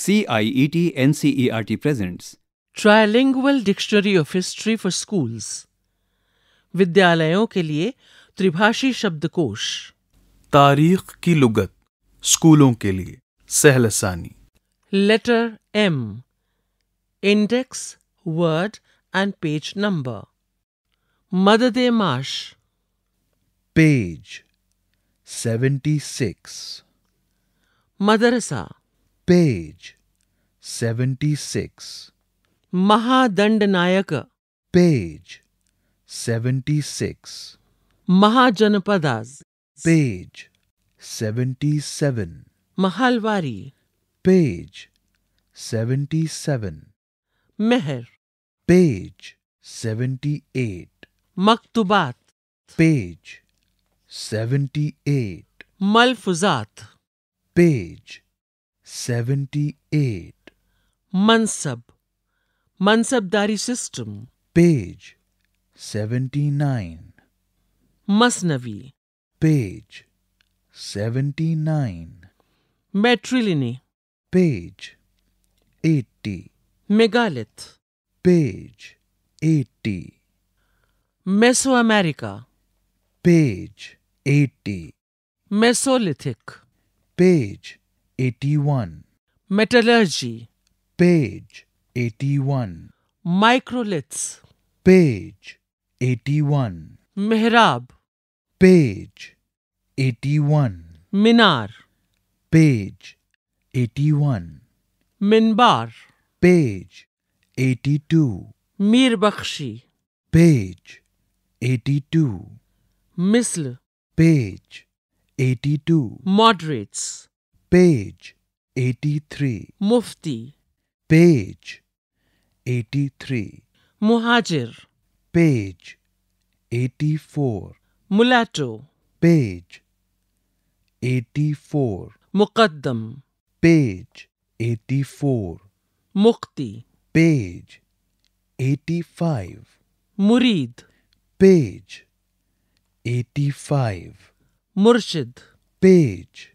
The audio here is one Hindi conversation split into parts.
CIET NCERT presents Trilingual Dictionary of History for Schools विद्यालयों के लिए त्रिभाषी शब्दकोश तारीख की लुगत स्कूलों के लिए सहलसानी letter M index word and page number मदद माश पेज सेवेंटी सिक्स मदरसा पेज सेवेंटी सिक्स महादंड नायक पेज सेवेंटी सिक्स महाजनपदास पेज सेवेंटी सेवन महलवारी पेज सेवेंटी सेवन मेहर पेज सेवेंटी एट मकतुबात पेज सेवेंटी एट मलफुजात page 78. 78 Mansab Mansabdari system Page 79 Masnavi Page 79 Matrilini Page 80 Megalith Page 80 Mesoamerica Page 80 Mesolithic Page 81. Metallurgy. Page 81. Microliths. Page 81. Mihrab. Page 81. Minar. Page 81. Minbar. Page 82. Mir Page 82. Misl. Page 82. Moderates. page 83 mufti page 83 muhajir page 84 mulatto page 84 muqaddam page 84 mukti page 85 murid page 85 murshid page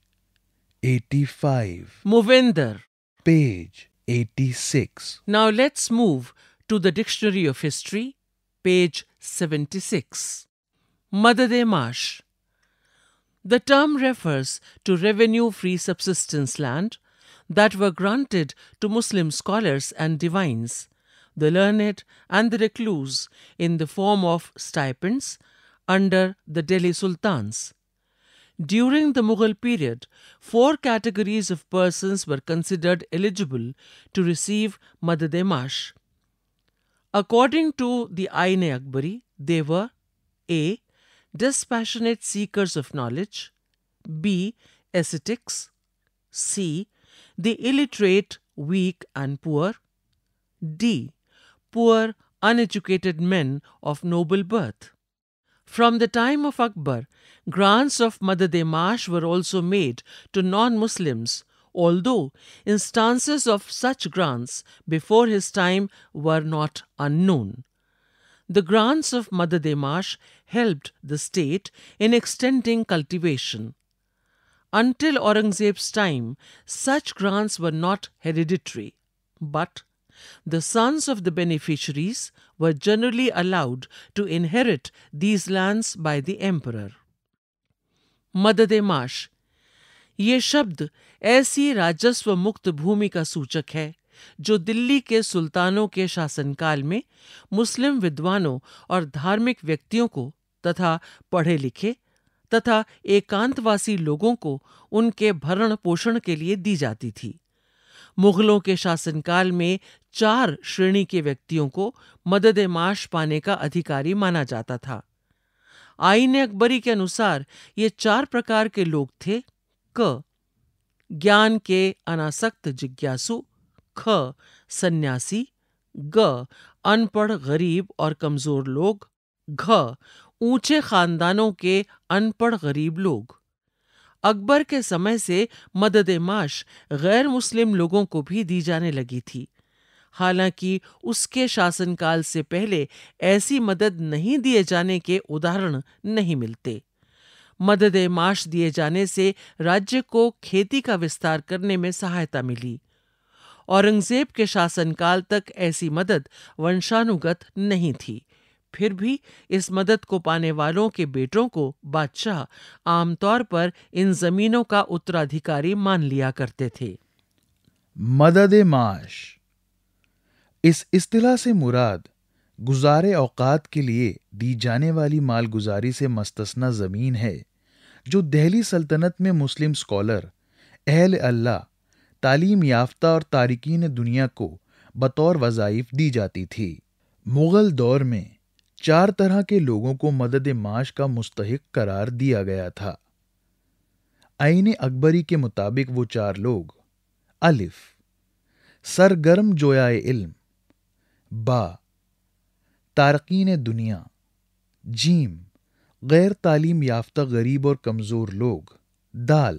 85. Movinder. Page 86. Now let's move to the Dictionary of History, page 76. Madade Marsh. The term refers to revenue free subsistence land that were granted to Muslim scholars and divines, the learned and the recluse, in the form of stipends under the Delhi sultans. During the Mughal period, four categories of persons were considered eligible to receive madad mash According to the Ayn-e Akbari, they were A. Dispassionate seekers of knowledge, B. Ascetics, C. The illiterate, weak, and poor, D. Poor, uneducated men of noble birth. From the time of Akbar, grants of Madademash were also made to non Muslims, although instances of such grants before his time were not unknown. The grants of Madademash helped the state in extending cultivation. Until Aurangzeb's time, such grants were not hereditary, but The sons of the beneficiaries were generally allowed to inherit these lands by the emperor. मदद माश ये शब्द ऐसी राजस्व मुक्त भूमि का सूचक है जो दिल्ली के सुल्तानों के शासनकाल में मुस्लिम विद्वानों और धार्मिक व्यक्तियों को तथा पढ़े लिखे तथा एकांतवासी लोगों को उनके भरण पोषण के लिए दी जाती थी मुगलों के शासनकाल में चार श्रेणी के व्यक्तियों को मदद माश पाने का अधिकारी माना जाता था आइन अकबरी के अनुसार ये चार प्रकार के लोग थे क ज्ञान के अनासक्त जिज्ञासु ख सन्यासी ग अनपढ़ गरीब और कमजोर लोग घ ऊंचे खानदानों के अनपढ़ गरीब लोग अकबर के समय से मदद माश गैर मुस्लिम लोगों को भी दी जाने लगी थी हालांकि उसके शासनकाल से पहले ऐसी मदद नहीं दिए जाने के उदाहरण नहीं मिलते मदद माश दिए जाने से राज्य को खेती का विस्तार करने में सहायता मिली औरंगजेब के शासनकाल तक ऐसी मदद वंशानुगत नहीं थी फिर भी इस मदद को पाने वालों के बेटों को बादशाह आमतौर पर इन जमीनों का उत्तराधिकारी मान लिया करते थे मदद माश इस इस्तिला से मुराद गुजारे औकात के लिए दी जाने वाली मालगुजारी से मस्तना ज़मीन है जो दहली सल्तनत में मुस्लिम स्कॉलर अहल अल्लाह तालीम याफ्ता और तारकिन दुनिया को बतौर वज़ाइफ दी जाती थी मुग़ल दौर में चार तरह के लोगों को मदद माश का मुस्तक करार दिया गया था आइन अकबरी के मुताबिक वो चार लोग अलिफ सरगर्म जोया इल्म बा तारकिन दुनिया जीम गैर तालीम याफ्ता गरीब और कमज़ोर लोग दाल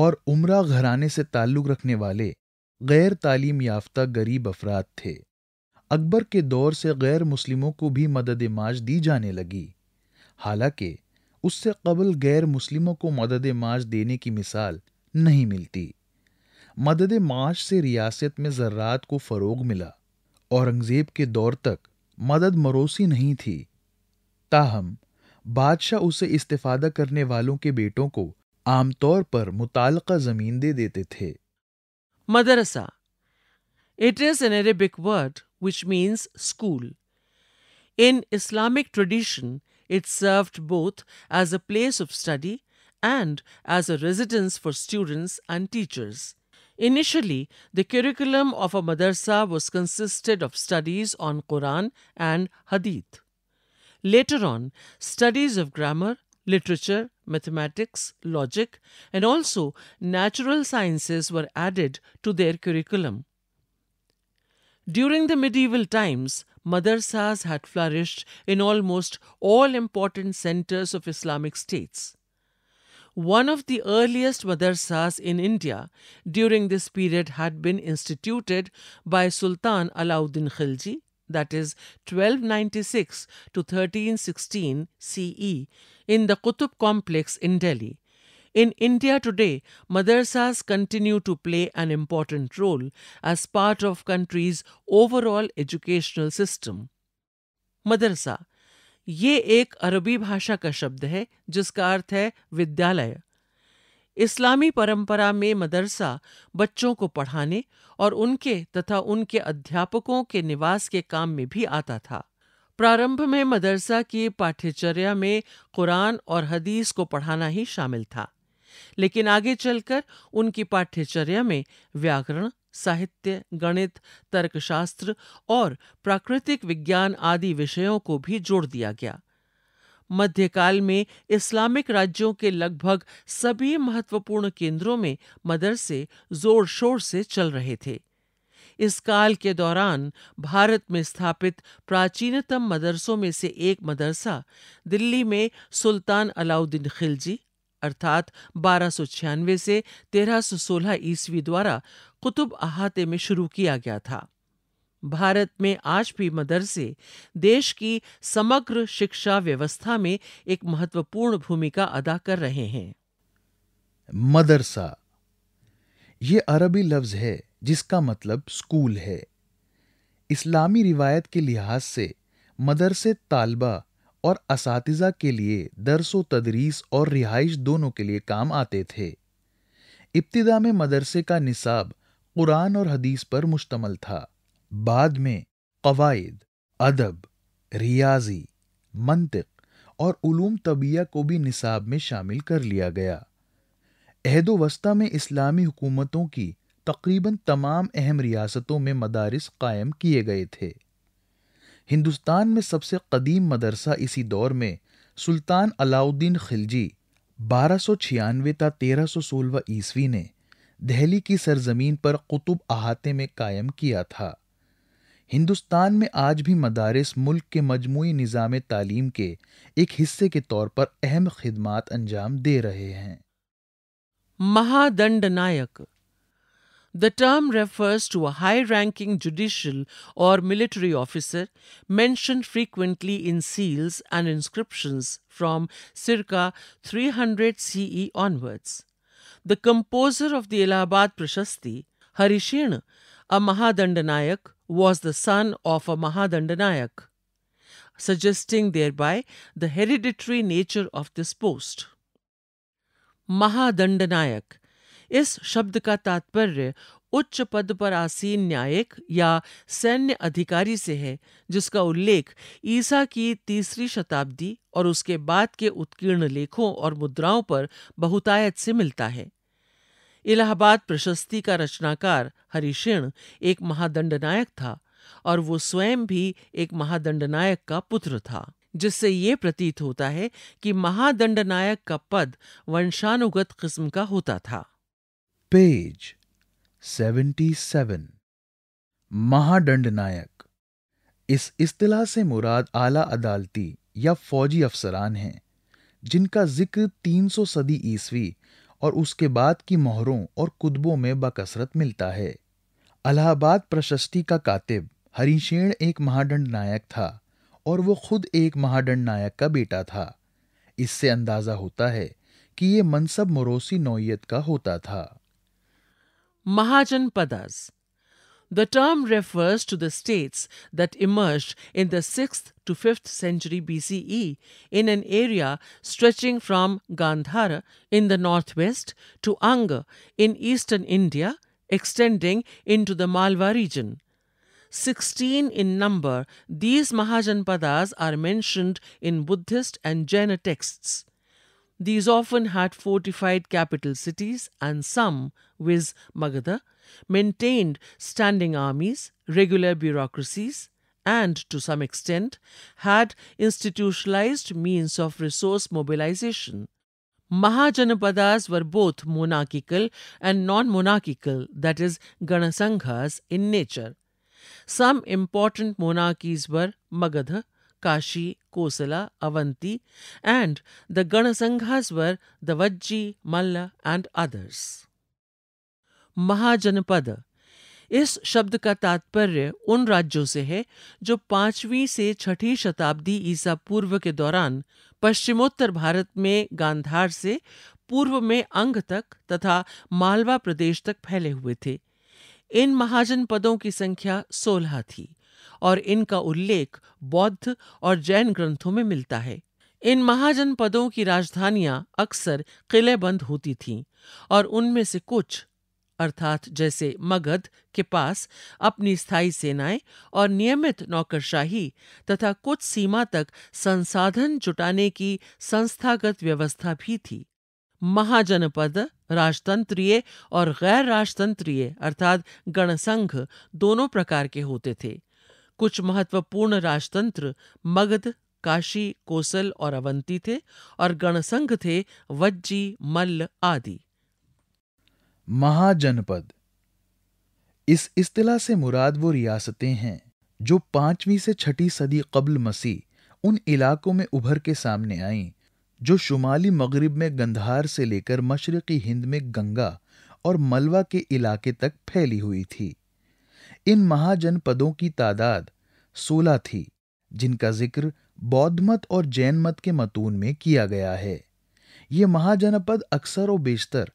और उम्र घराने से ताल्लुक़ रखने वाले गैर तालीम याफ्ता गरीब अफराद थे अकबर के दौर से गैर मुस्लिमों को भी मदद माज दी जाने लगी हालांकि उससे कबल गैर मुस्लिमों को मदद माज देने की मिसाल नहीं मिलती मदद माश से रियासत में ज़रात को फ़रोग मिला औरंगजेब के दौर तक मदद मरोसी नहीं थी ताहम बादशाह उसे इस्तेफादा करने वालों के बेटों को आमतौर पर मुताल जमीन दे देते थे मदरसा it is an Arabic word which means school in Islamic tradition it serve both as a place of study and as a residence for students and teachers Initially, the curriculum of a madrasa was consisted of studies on Quran and Hadith. Later on, studies of grammar, literature, mathematics, logic, and also natural sciences were added to their curriculum. During the medieval times, madrasas had flourished in almost all important centers of Islamic states. One of the earliest madrasas in India during this period had been instituted by Sultan Alauddin Khilji, that is 1296 to 1316 CE, in the Qutub complex in Delhi. In India today, madrasas continue to play an important role as part of country's overall educational system. Madrasa ये एक अरबी भाषा का शब्द है जिसका अर्थ है विद्यालय इस्लामी परंपरा में मदरसा बच्चों को पढ़ाने और उनके तथा उनके अध्यापकों के निवास के काम में भी आता था प्रारंभ में मदरसा की पाठ्यचर्या में कुरान और हदीस को पढ़ाना ही शामिल था लेकिन आगे चलकर उनकी पाठ्यचर्या में व्याकरण साहित्य गणित तर्कशास्त्र और प्राकृतिक विज्ञान आदि विषयों को भी जोड़ दिया गया मध्यकाल में इस्लामिक राज्यों के लगभग सभी महत्वपूर्ण केंद्रों में मदरसे जोर शोर से चल रहे थे इस काल के दौरान भारत में स्थापित प्राचीनतम मदरसों में से एक मदरसा दिल्ली में सुल्तान अलाउद्दीन खिलजी अर्थात बारह सौ छियानवे से तेरह सौ सोलह ईस्वी द्वारा कुतुब अहाते में शुरू किया गया था भारत में आज भी मदरसे देश की समग्र शिक्षा व्यवस्था में एक महत्वपूर्ण भूमिका अदा कर रहे हैं मदरसा ये अरबी लफ्ज है जिसका मतलब स्कूल है इस्लामी रिवायत के लिहाज से मदरसे तालबा और इस के लिए दरसो तदरीस और रिहाइश दोनों के लिए काम आते थे इब्तदा में मदरसे का निसाब कुरान और हदीस पर मुश्तमल था बाद में कवायद अदब रियाजी मंतिक और उलूम तबिया को भी निसाब में शामिल कर लिया गया अहद में इस्लामी हुकूमतों की तकरीबन तमाम अहम रियासतों में मदारस कायम किए गए थे हिंदुस्तान में सबसे कदीम मदरसा इसी दौर में सुल्तान अलाउद्दीन खिलजी बारह सौ छियानवे ता तेरह सौ सोलह ईस्वी ने दहली की सरजमीन पर कुतुब अहाते में कायम किया था हिंदुस्तान में आज भी मदारस मुल्क के मजमू निज़ाम तालीम के एक हिस्से के तौर पर अहम खदमात अंजाम दे रहे हैं महादंड नायक The term refers to a high ranking judicial or military officer mentioned frequently in seals and inscriptions from circa 300 CE onwards. The composer of the Allahabad Prashasti, Harishena, a Mahadandanayak, was the son of a Mahadandanayak, suggesting thereby the hereditary nature of this post. Mahadandanayak इस शब्द का तात्पर्य उच्च पद पर आसीन न्यायिक या सैन्य अधिकारी से है जिसका उल्लेख ईसा की तीसरी शताब्दी और उसके बाद के उत्कीर्ण लेखों और मुद्राओं पर बहुतायत से मिलता है इलाहाबाद प्रशस्ति का रचनाकार हरिषिण एक महादंडनायक था और वो स्वयं भी एक महादंडनायक का पुत्र था जिससे ये प्रतीत होता है कि महादंडनायक का पद वंशानुगत किस्म का होता था पेज 77 महादंड नायक इस इस्तलाह से मुराद आला अदालती या फौजी अफसरान हैं जिनका जिक्र 300 सदी ईस्वी और उसके बाद की मोहरों और कुतबों में बकसरत मिलता है अलाहाबाद प्रशस्ति का कातिब हरीशेण एक महादंड नायक था और वो खुद एक महादंड नायक का बेटा था इससे अंदाज़ा होता है कि ये मनसब मरोसी नौीयत का होता था Mahajanpadas. The term refers to the states that emerged in the 6th to 5th century BCE in an area stretching from Gandhara in the northwest to Anga in eastern India, extending into the Malwa region. 16 in number, these Mahajanpadas are mentioned in Buddhist and Jaina texts. These often had fortified capital cities and some, viz. Magadha, maintained standing armies, regular bureaucracies, and to some extent had institutionalized means of resource mobilization. Mahajanapadas were both monarchical and non monarchical, that is, Ganasanghas, in nature. Some important monarchies were Magadha, Kashi, Kosala, Avanti, and the Ganasanghas were the Vajji, Malla, and others. Mahajanpada इस शब्द का तात्पर्य उन राज्यों से है जो पांचवीं से छठी शताब्दी ईसा पूर्व के दौरान पश्चिमोत्तर भारत में गांधार से पूर्व में अंग तक तथा मालवा प्रदेश तक फैले हुए थे इन महाजन पदों की संख्या सोलह थी और इनका उल्लेख बौद्ध और जैन ग्रंथों में मिलता है इन महाजनपदों की राजधानियां अक्सर किलेबंद होती थीं और उनमें से कुछ अर्थात जैसे मगध के पास अपनी स्थायी सेनाएं और नियमित नौकरशाही तथा कुछ सीमा तक संसाधन जुटाने की संस्थागत व्यवस्था भी थी महाजनपद राजतंत्रीय और गैर राजतंत्रीय अर्थात गणसंघ दोनों प्रकार के होते थे कुछ महत्वपूर्ण राजतंत्र मगध काशी कोसल और अवंती थे और गणसंघ थे वज्जी मल्ल आदि महाजनपद इस इस्तिला से मुराद वो रियासतें हैं जो पांचवीं से छठी सदी कबल मसीह उन इलाकों में उभर के सामने आईं जो शुमाली मगरिब में गंधार से लेकर मशरकी हिंद में गंगा और मलवा के इलाके तक फैली हुई थी इन महाजनपदों की तादाद सोलह थी जिनका जिक्र बौद्ध मत और जैन मत के मतून में किया गया है ये महाजनपद अक्सर और बेशतर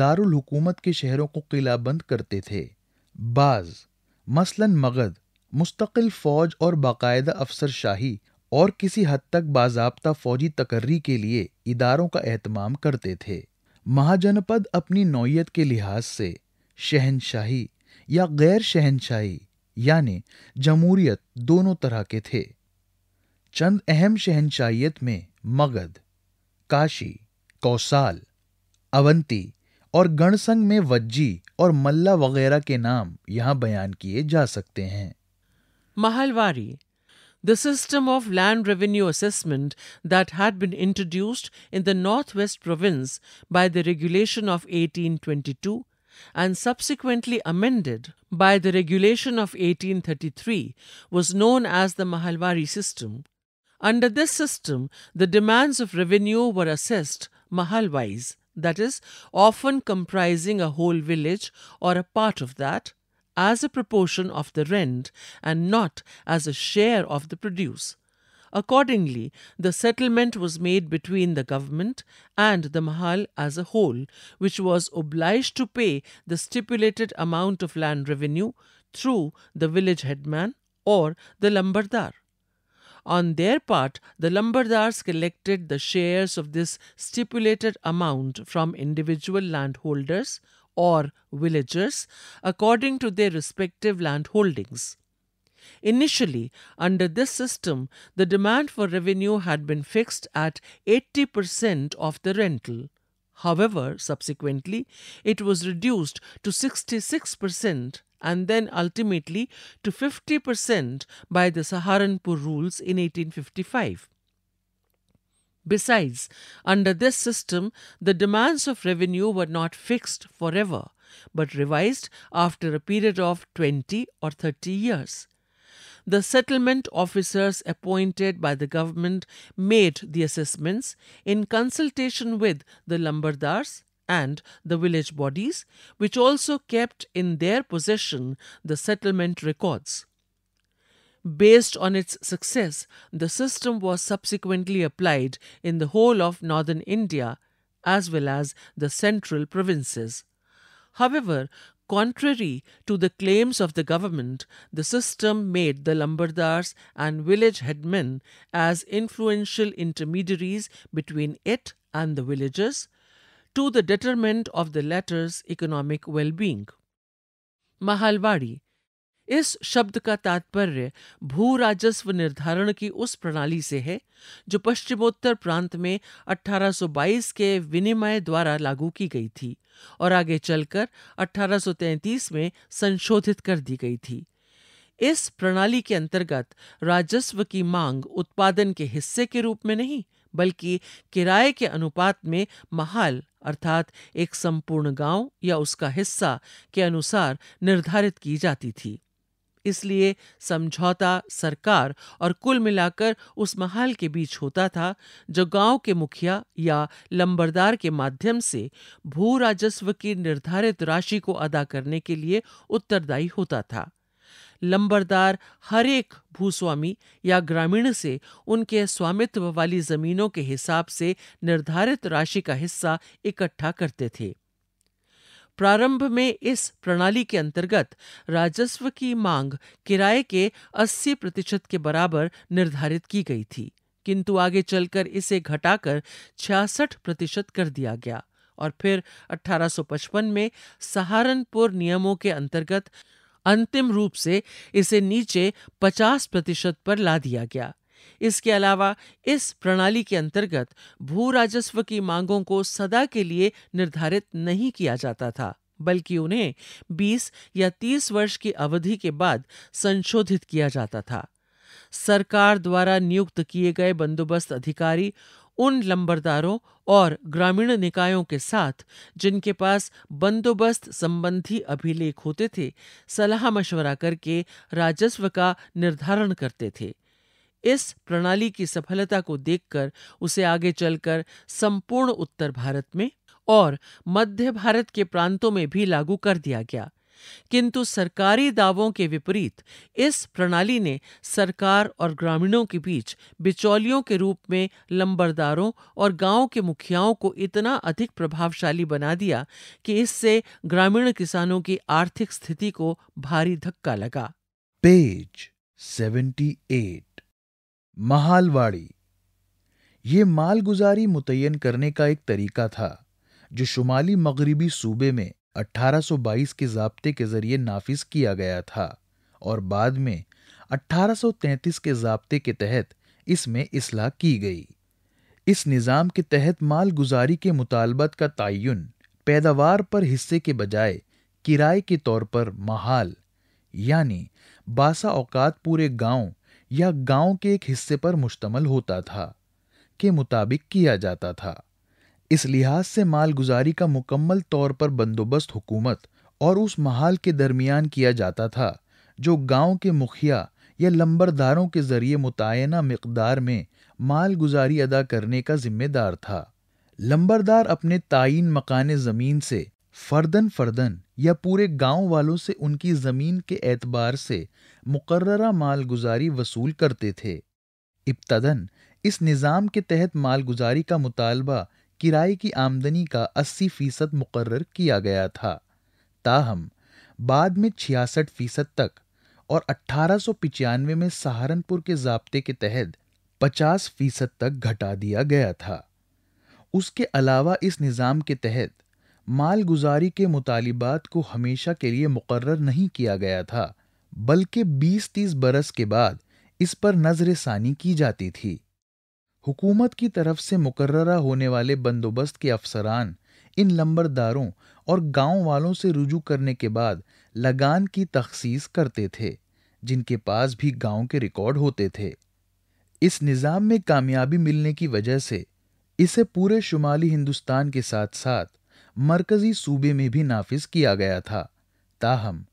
दारुल हुकूमत के शहरों को किलाबंद करते थे बाज मसलन मगध मुस्तकिल फौज और बाकायदा अफसरशाही और किसी हद तक बाजाबता फौजी तकर्री के लिए इदारों का एहतमाम करते थे महाजनपद अपनी नौयत के लिहाज से शहनशाही या गैर शहनशाही यानी जमहूरियत दोनों तरह के थे चंद अहम शहनशाहियत में मगध काशी कौसाल अवंती और गणसंग में वज्जी और मल्ला वगैरह के नाम यहाँ बयान किए जा सकते हैं Mahalwari the system of land revenue assessment that had been introduced in the northwest province by the regulation of 1822 and subsequently amended by the regulation of 1833 was known as the Mahalwari system. Under this system, the demands of revenue were assessed mahalwise, that is, often comprising a whole village or a part of that, as a proportion of the rent and not as a share of the produce. Accordingly, the settlement was made between the government and the Mahal as a whole, which was obliged to pay the stipulated amount of land revenue through the village headman or the lamberdar. On their part, the lamberdars collected the shares of this stipulated amount from individual landholders or villagers according to their respective landholdings. Initially, under this system, the demand for revenue had been fixed at 80% of the rental. However, subsequently, it was reduced to 66% and then ultimately to 50% by the Saharanpur rules in 1855. Besides, under this system, the demands of revenue were not fixed forever, but revised after a period of 20 or 30 years. The settlement officers appointed by the government made the assessments in consultation with the lamberdars and the village bodies, which also kept in their possession the settlement records. Based on its success, the system was subsequently applied in the whole of northern India as well as the central provinces. However, Contrary to the claims of the government, the system made the lumberdars and village headmen as influential intermediaries between it and the villagers, to the detriment of the latter's economic well being. Mahalwadi इस शब्द का तात्पर्य भू राजस्व निर्धारण की उस प्रणाली से है जो पश्चिमोत्तर प्रांत में 1822 के विनिमय द्वारा लागू की गई थी और आगे चलकर 1833 में संशोधित कर दी गई थी इस प्रणाली के अंतर्गत राजस्व की मांग उत्पादन के हिस्से के रूप में नहीं बल्कि किराए के अनुपात में महाल अर्थात एक संपूर्ण गांव या उसका हिस्सा के अनुसार निर्धारित की जाती थी इसलिए समझौता सरकार और कुल मिलाकर उस महाल के बीच होता था जो गांव के मुखिया या लंबरदार के माध्यम से भू राजस्व की निर्धारित राशि को अदा करने के लिए उत्तरदायी होता था लंबरदार हर एक भूस्वामी या ग्रामीण से उनके स्वामित्व वाली जमीनों के हिसाब से निर्धारित राशि का हिस्सा इकट्ठा करते थे प्रारंभ में इस प्रणाली के अंतर्गत राजस्व की मांग किराए के 80 प्रतिशत के बराबर निर्धारित की गई थी किंतु आगे चलकर इसे घटाकर छियासठ प्रतिशत कर दिया गया और फिर 1855 में सहारनपुर नियमों के अंतर्गत अंतिम रूप से इसे नीचे 50 प्रतिशत पर ला दिया गया इसके अलावा इस प्रणाली के अंतर्गत भू राजस्व की मांगों को सदा के लिए निर्धारित नहीं किया जाता था बल्कि उन्हें 20 या 30 वर्ष की अवधि के बाद संशोधित किया जाता था सरकार द्वारा नियुक्त किए गए बंदोबस्त अधिकारी उन लंबरदारों और ग्रामीण निकायों के साथ जिनके पास बंदोबस्त संबंधी अभिलेख होते थे सलाह मशवरा करके राजस्व का निर्धारण करते थे इस प्रणाली की सफलता को देखकर उसे आगे चलकर संपूर्ण उत्तर भारत में और मध्य भारत के प्रांतों में भी लागू कर दिया गया किंतु सरकारी दावों के विपरीत इस प्रणाली ने सरकार और ग्रामीणों के बीच बिचौलियों के रूप में लंबरदारों और गांव के मुखियाओं को इतना अधिक प्रभावशाली बना दिया कि इससे ग्रामीण किसानों की आर्थिक स्थिति को भारी धक्का लगा पेज सेवेंटी एट महालवाड़ी ये मालगुजारी मुतयन करने का एक तरीका था जो शुमाली मगरबी सूबे में 1822 के जबते के ज़रिए नाफिज किया गया था और बाद में 1833 के जबते के तहत इसमें इसलाह की गई इस निज़ाम के तहत मालगुजारी के मुतालबत का तयन पैदावार पर हिस्से के बजाय किराए के तौर पर महाल यानी बासा औकात पूरे गांव या गांव के एक हिस्से पर मुश्तमल होता था के मुताबिक किया जाता था इस लिहाज से मालगुजारी का मुकम्मल तौर पर बंदोबस्त हुकूमत और उस महाल के दरमियान किया जाता था जो गांव के मुखिया या लंबरदारों के ज़रिए मुतना मकदार में मालगुजारी अदा करने का जिम्मेदार था लंबरदार अपने तयन मकान ज़मीन से फर्दन फर्दन या पूरे गांव वालों से उनकी ज़मीन के एतबार से मुकर्रा मालगुजारी वसूल करते थे इब्तदन इस निज़ाम के तहत मालगुजारी का मुतालबा किराए की आमदनी का 80 फ़ीसद मुकर किया गया था ताहम बाद में छियासठ फ़ीसद तक और अट्ठारह में सहारनपुर के जबते के तहत 50 फ़ीसद तक घटा दिया गया था उसके अलावा इस निज़ाम के तहत मालगुजारी के मुतालबात को हमेशा के लिए मुकर्र नहीं किया गया था बल्कि 20-30 बरस के बाद इस पर नजर सानी की जाती थी हुकूमत की तरफ से मुकर्रा होने वाले बंदोबस्त के अफसरान इन लंबरदारों और गांव वालों से रुजू करने के बाद लगान की तखसीस करते थे जिनके पास भी गांव के रिकॉर्ड होते थे इस निज़ाम में कामयाबी मिलने की वजह से इसे पूरे शुमाली हिंदुस्तान के साथ साथ मरकज़ी सूबे में भी नाफिज किया गया था ताहम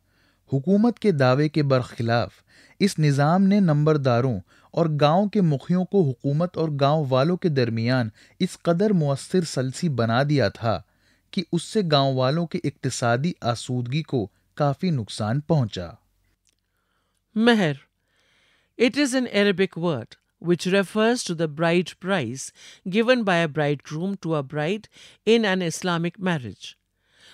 हुकूमत के दावे के बरखिलाफ इस निज़ाम ने नंबरदारों और गांव के मुखियों को हुकूमत और गांव वालों के दरमियान इस कदर मؤثर सलसी बना दिया था कि उससे गांव वालों के इकतसादी आसूदगी को काफ़ी नुकसान पहुंचा. Meher. It is an Arabic word which refers to the bride price given by a bridegroom to a bride in an Islamic marriage.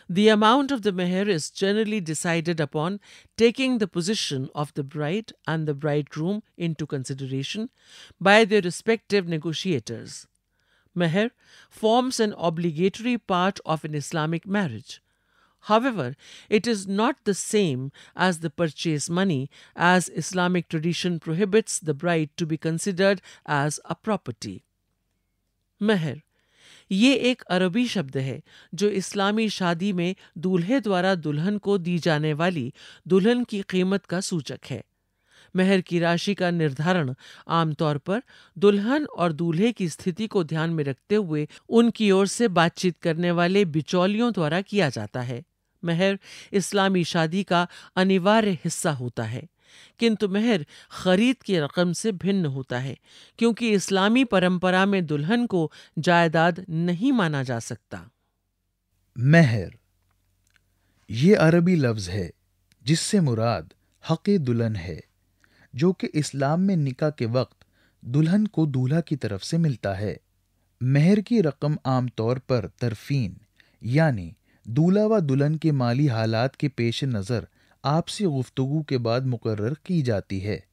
The amount of the meher is generally decided upon taking the position of the bride and the bridegroom into consideration by their respective negotiators. Meher forms an obligatory part of an Islamic marriage. However, it is not the same as the purchase money, as Islamic tradition prohibits the bride to be considered as a property. Meher ये एक अरबी शब्द है जो इस्लामी शादी में दूल्हे द्वारा दुल्हन को दी जाने वाली दुल्हन की कीमत का सूचक है मेहर की राशि का निर्धारण आमतौर पर दुल्हन और दूल्हे की स्थिति को ध्यान में रखते हुए उनकी ओर से बातचीत करने वाले बिचौलियों द्वारा किया जाता है महर इस्लामी शादी का अनिवार्य हिस्सा होता है किंतु मेहर खरीद की रकम से भिन्न होता है क्योंकि इस्लामी परंपरा में दुल्हन को जायदाद नहीं माना जा सकता महर ये अरबी लफ्ज है जिससे मुराद हक़ दुल्हन है जो कि इस्लाम में निका के वक्त दुल्हन को दूल्हा की तरफ से मिलता है मेहर की रकम आमतौर पर तरफीन यानी दूल्हा व दुल्हन के माली हालात के पेश नज़र आपसी गुफ्तु के बाद मुकर की जाती है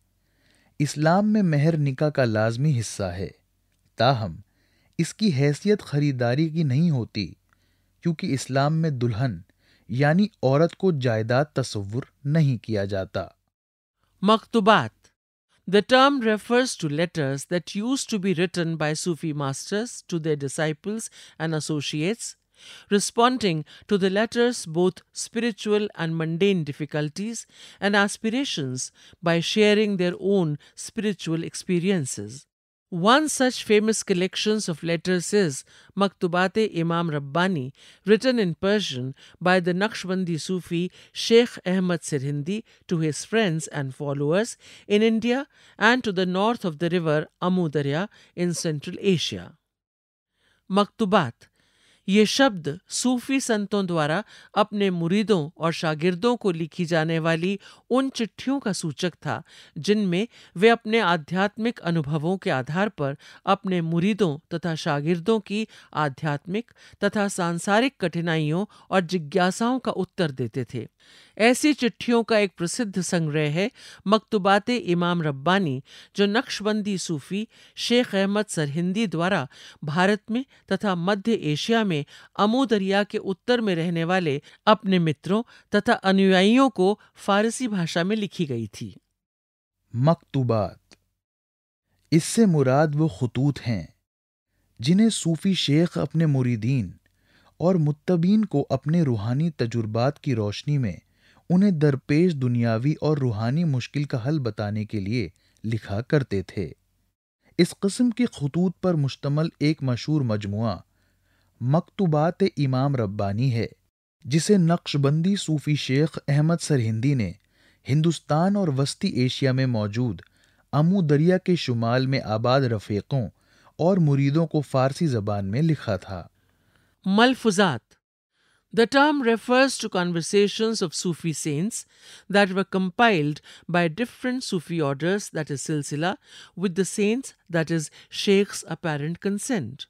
इस्लाम में मेहर निका का लाजमी हिस्सा है ताहम इसकी हैसियत ख़रीदारी की नहीं होती क्योंकि इस्लाम में दुल्हन यानी औरत को जायदाद तस्वुर नहीं किया जाता मकतुबात the term refers to letters that use to be written by Sufi masters to their disciples and associates responding to the latter's both spiritual and mundane difficulties and aspirations by sharing their own spiritual experiences. One such famous collection of letters is Maktubate Imam Rabbani, written in Persian by the Naqshbandi Sufi Sheikh Ahmad Sirhindi to his friends and followers in India and to the north of the river Amudarya in Central Asia. Maktubat ये शब्द सूफी संतों द्वारा अपने मुरीदों और शागिर्दों को लिखी जाने वाली उन चिट्ठियों का सूचक था जिनमें वे अपने आध्यात्मिक अनुभवों के आधार पर अपने मुरीदों तथा शागिर्दों की आध्यात्मिक तथा सांसारिक कठिनाइयों और जिज्ञासाओं का उत्तर देते थे ऐसी चिट्ठियों का एक प्रसिद्ध संग्रह है मकतूबात इमाम रब्बानी जो नक्शबंदी सूफी शेख अहमद सरहिंदी द्वारा भारत में तथा मध्य एशिया में अमू दरिया के उत्तर में रहने वाले अपने मित्रों तथा अनुयायियों को फारसी भाषा में लिखी गई थी मकतूबात इससे मुराद वो खतूत हैं जिन्हें सूफी शेख अपने मुरीदीन और मुतबीन को अपने रूहानी तजुर्बात की रोशनी में उन्हें दरपेश दुनियावी और रूहानी मुश्किल का हल बताने के लिए लिखा करते थे इस कस्म के खतूत पर मुश्तमल एक मशहूर मजमु मकतूबात इमाम रब्बानी है जिसे नक्शबंदी सूफ़ी शेख अहमद सरहिंदी ने हिंदुस्तान और वस्ती एशिया में मौजूद अमू दरिया के शुमाल में आबाद रफ़ीक़ों और मुरीदों को फ़ारसी ज़बान में लिखा था Malfuzat. The term refers to conversations of Sufi saints that were compiled by different Sufi orders, that is silsila, with the saints, that is sheikh's apparent consent.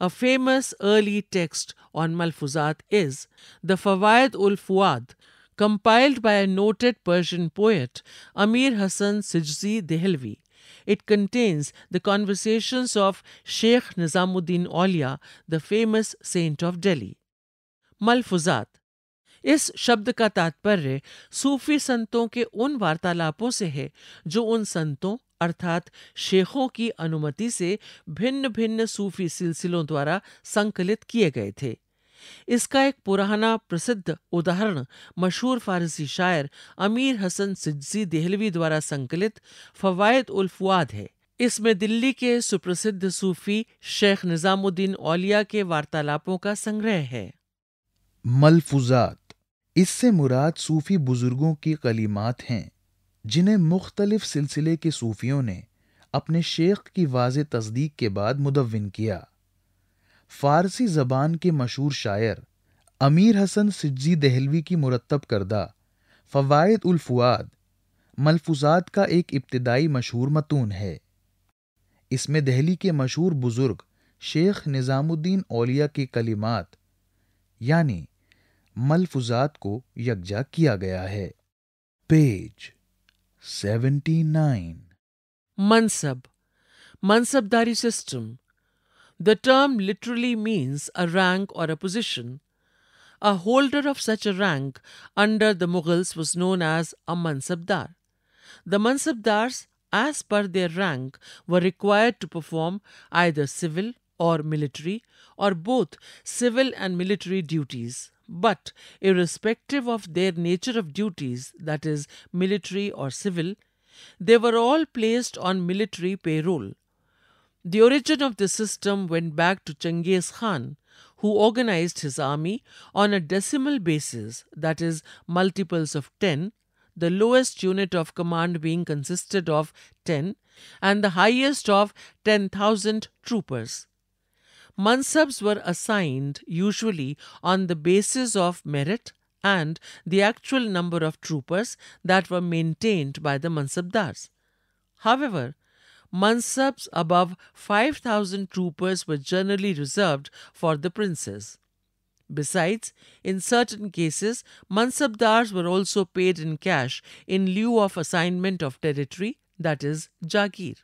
A famous early text on Malfuzat is the Fawaid ul Fuad, compiled by a noted Persian poet Amir Hasan Sijzi Dehelvi. It contains the conversations of Sheikh Nizamuddin Aulia, the famous saint of Delhi. मलफुजात इस शब्द का तात्पर्य सूफी संतों के उन वार्तालापों से है जो उन संतों अर्थात शेखों की अनुमति से भिन्न भिन्न सूफी सिलसिलों द्वारा संकलित किए गए थे इसका एक पुराना प्रसिद्ध उदाहरण मशहूर फारसी शायर अमीर हसन सिज्जी देहलवी द्वारा संकलित फ़वाद फुआद है इसमें दिल्ली के सुप्रसिद्ध सूफी शेख निज़ामुद्दीन औलिया के वार्तालापों का संग्रह है मलफुजात इससे मुराद सूफी बुजुर्गों की कलीमात हैं जिन्हें मुख्तलिफ सिलसिले के सूफियों ने अपने शेख की वाज तस्दीक के बाद मुदविन किया फ़ारसी ज़बान के मशहूर शायर अमीर हसन सिज्जी दहलवी की मुरतब करदा फ़वाद उलफुआद मलफुजात का एक इब्तदाई मशहूर मतून है इसमें दहली के मशहूर बुज़ुर्ग शेख निज़ामुद्दीन ओलिया के कलिमात यानी मलफुज़ात को यकजा किया गया है पेज सेवेंटी नाइन मनसब मनसबदारी system The term literally means a rank or a position. A holder of such a rank under the Mughals was known as a Mansabdar. The Mansabdars, as per their rank, were required to perform either civil or military or both civil and military duties. But irrespective of their nature of duties, that is, military or civil, they were all placed on military payroll the origin of this system went back to Chengiz Khan, who organized his army on a decimal basis, that is, multiples of 10, the lowest unit of command being consisted of 10 and the highest of 10,000 troopers. Mansabs were assigned usually on the basis of merit and the actual number of troopers that were maintained by the Mansabdars. However, mansabs above 5,000 troopers were generally reserved for the princes. Besides, in certain cases, mansabdars were also paid in cash in lieu of assignment of territory, that is, jagir.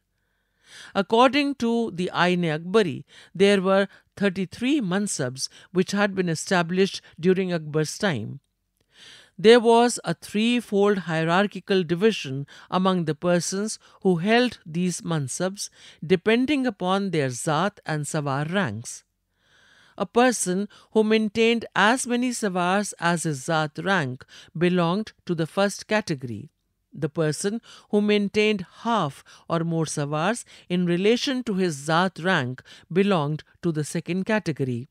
According to the Aine Akbari, there were 33 mansabs which had been established during Akbar's time, there was a threefold hierarchical division among the persons who held these mansabs depending upon their zat and savar ranks. A person who maintained as many savars as his zat rank belonged to the first category. The person who maintained half or more savars in relation to his zat rank belonged to the second category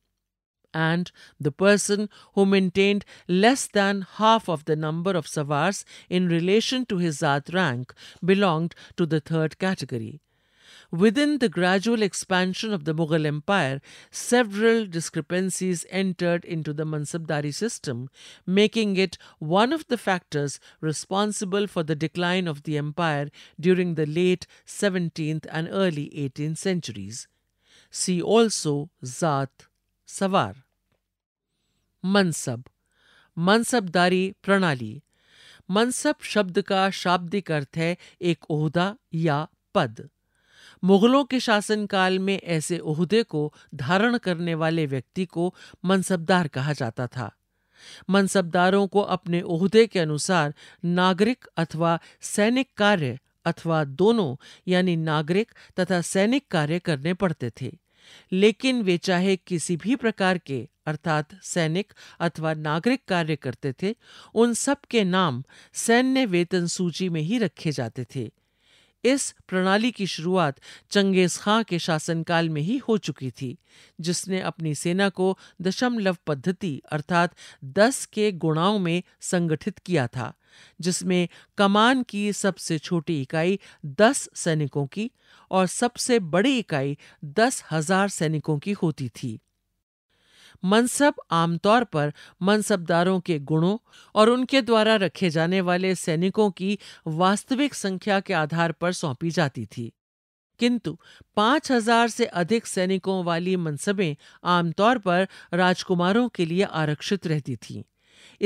and the person who maintained less than half of the number of savars in relation to his Zat rank belonged to the third category. Within the gradual expansion of the Mughal Empire, several discrepancies entered into the Mansabdari system, making it one of the factors responsible for the decline of the empire during the late 17th and early 18th centuries. See also Zat Savar. मनसब मनसबदारी प्रणाली मनसब शब्द का शाब्दिक अर्थ है एक ओहदा या पद मुगलों के शासनकाल में ऐसे ओहदे को धारण करने वाले व्यक्ति को मनसबदार कहा जाता था मनसबदारों को अपने ओहदे के अनुसार नागरिक अथवा सैनिक कार्य अथवा दोनों यानी नागरिक तथा सैनिक कार्य करने पड़ते थे लेकिन वे चाहे किसी भी प्रकार के अर्थात सैनिक अथवा नागरिक कार्य करते थे उन सब के नाम सैन्य वेतन सूची में ही रखे जाते थे इस प्रणाली की शुरुआत चंगेज खां के शासनकाल में ही हो चुकी थी जिसने अपनी सेना को दशमलव पद्धति अर्थात दस के गुणाओं में संगठित किया था जिसमें कमान की सबसे छोटी इकाई दस सैनिकों की और सबसे बड़ी इकाई दस हजार सैनिकों की होती थी मनसब आमतौर पर मनसबदारों के गुणों और उनके द्वारा रखे जाने वाले सैनिकों की वास्तविक संख्या के आधार पर सौंपी जाती थी किंतु 5000 से अधिक सैनिकों वाली मनसबें आमतौर पर राजकुमारों के लिए आरक्षित रहती थीं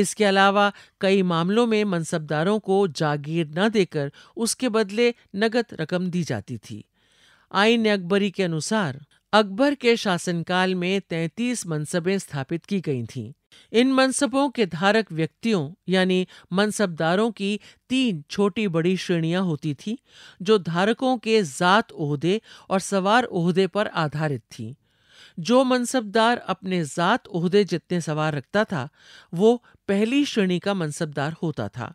इसके अलावा कई मामलों में मनसबदारों को जागीर न देकर उसके बदले नगद रकम दी जाती थी आईन अकबरी के अनुसार अकबर के शासनकाल में 33 मनसबें स्थापित की गई थीं इन मनसबों के धारक व्यक्तियों यानी मनसबदारों की तीन छोटी बड़ी श्रेणियां होती थीं जो धारकों के ज़ात ओहदे और सवार ओहदे पर आधारित थीं जो मनसबदार अपने ज़ात उहदे जितने सवार रखता था वो पहली श्रेणी का मनसबदार होता था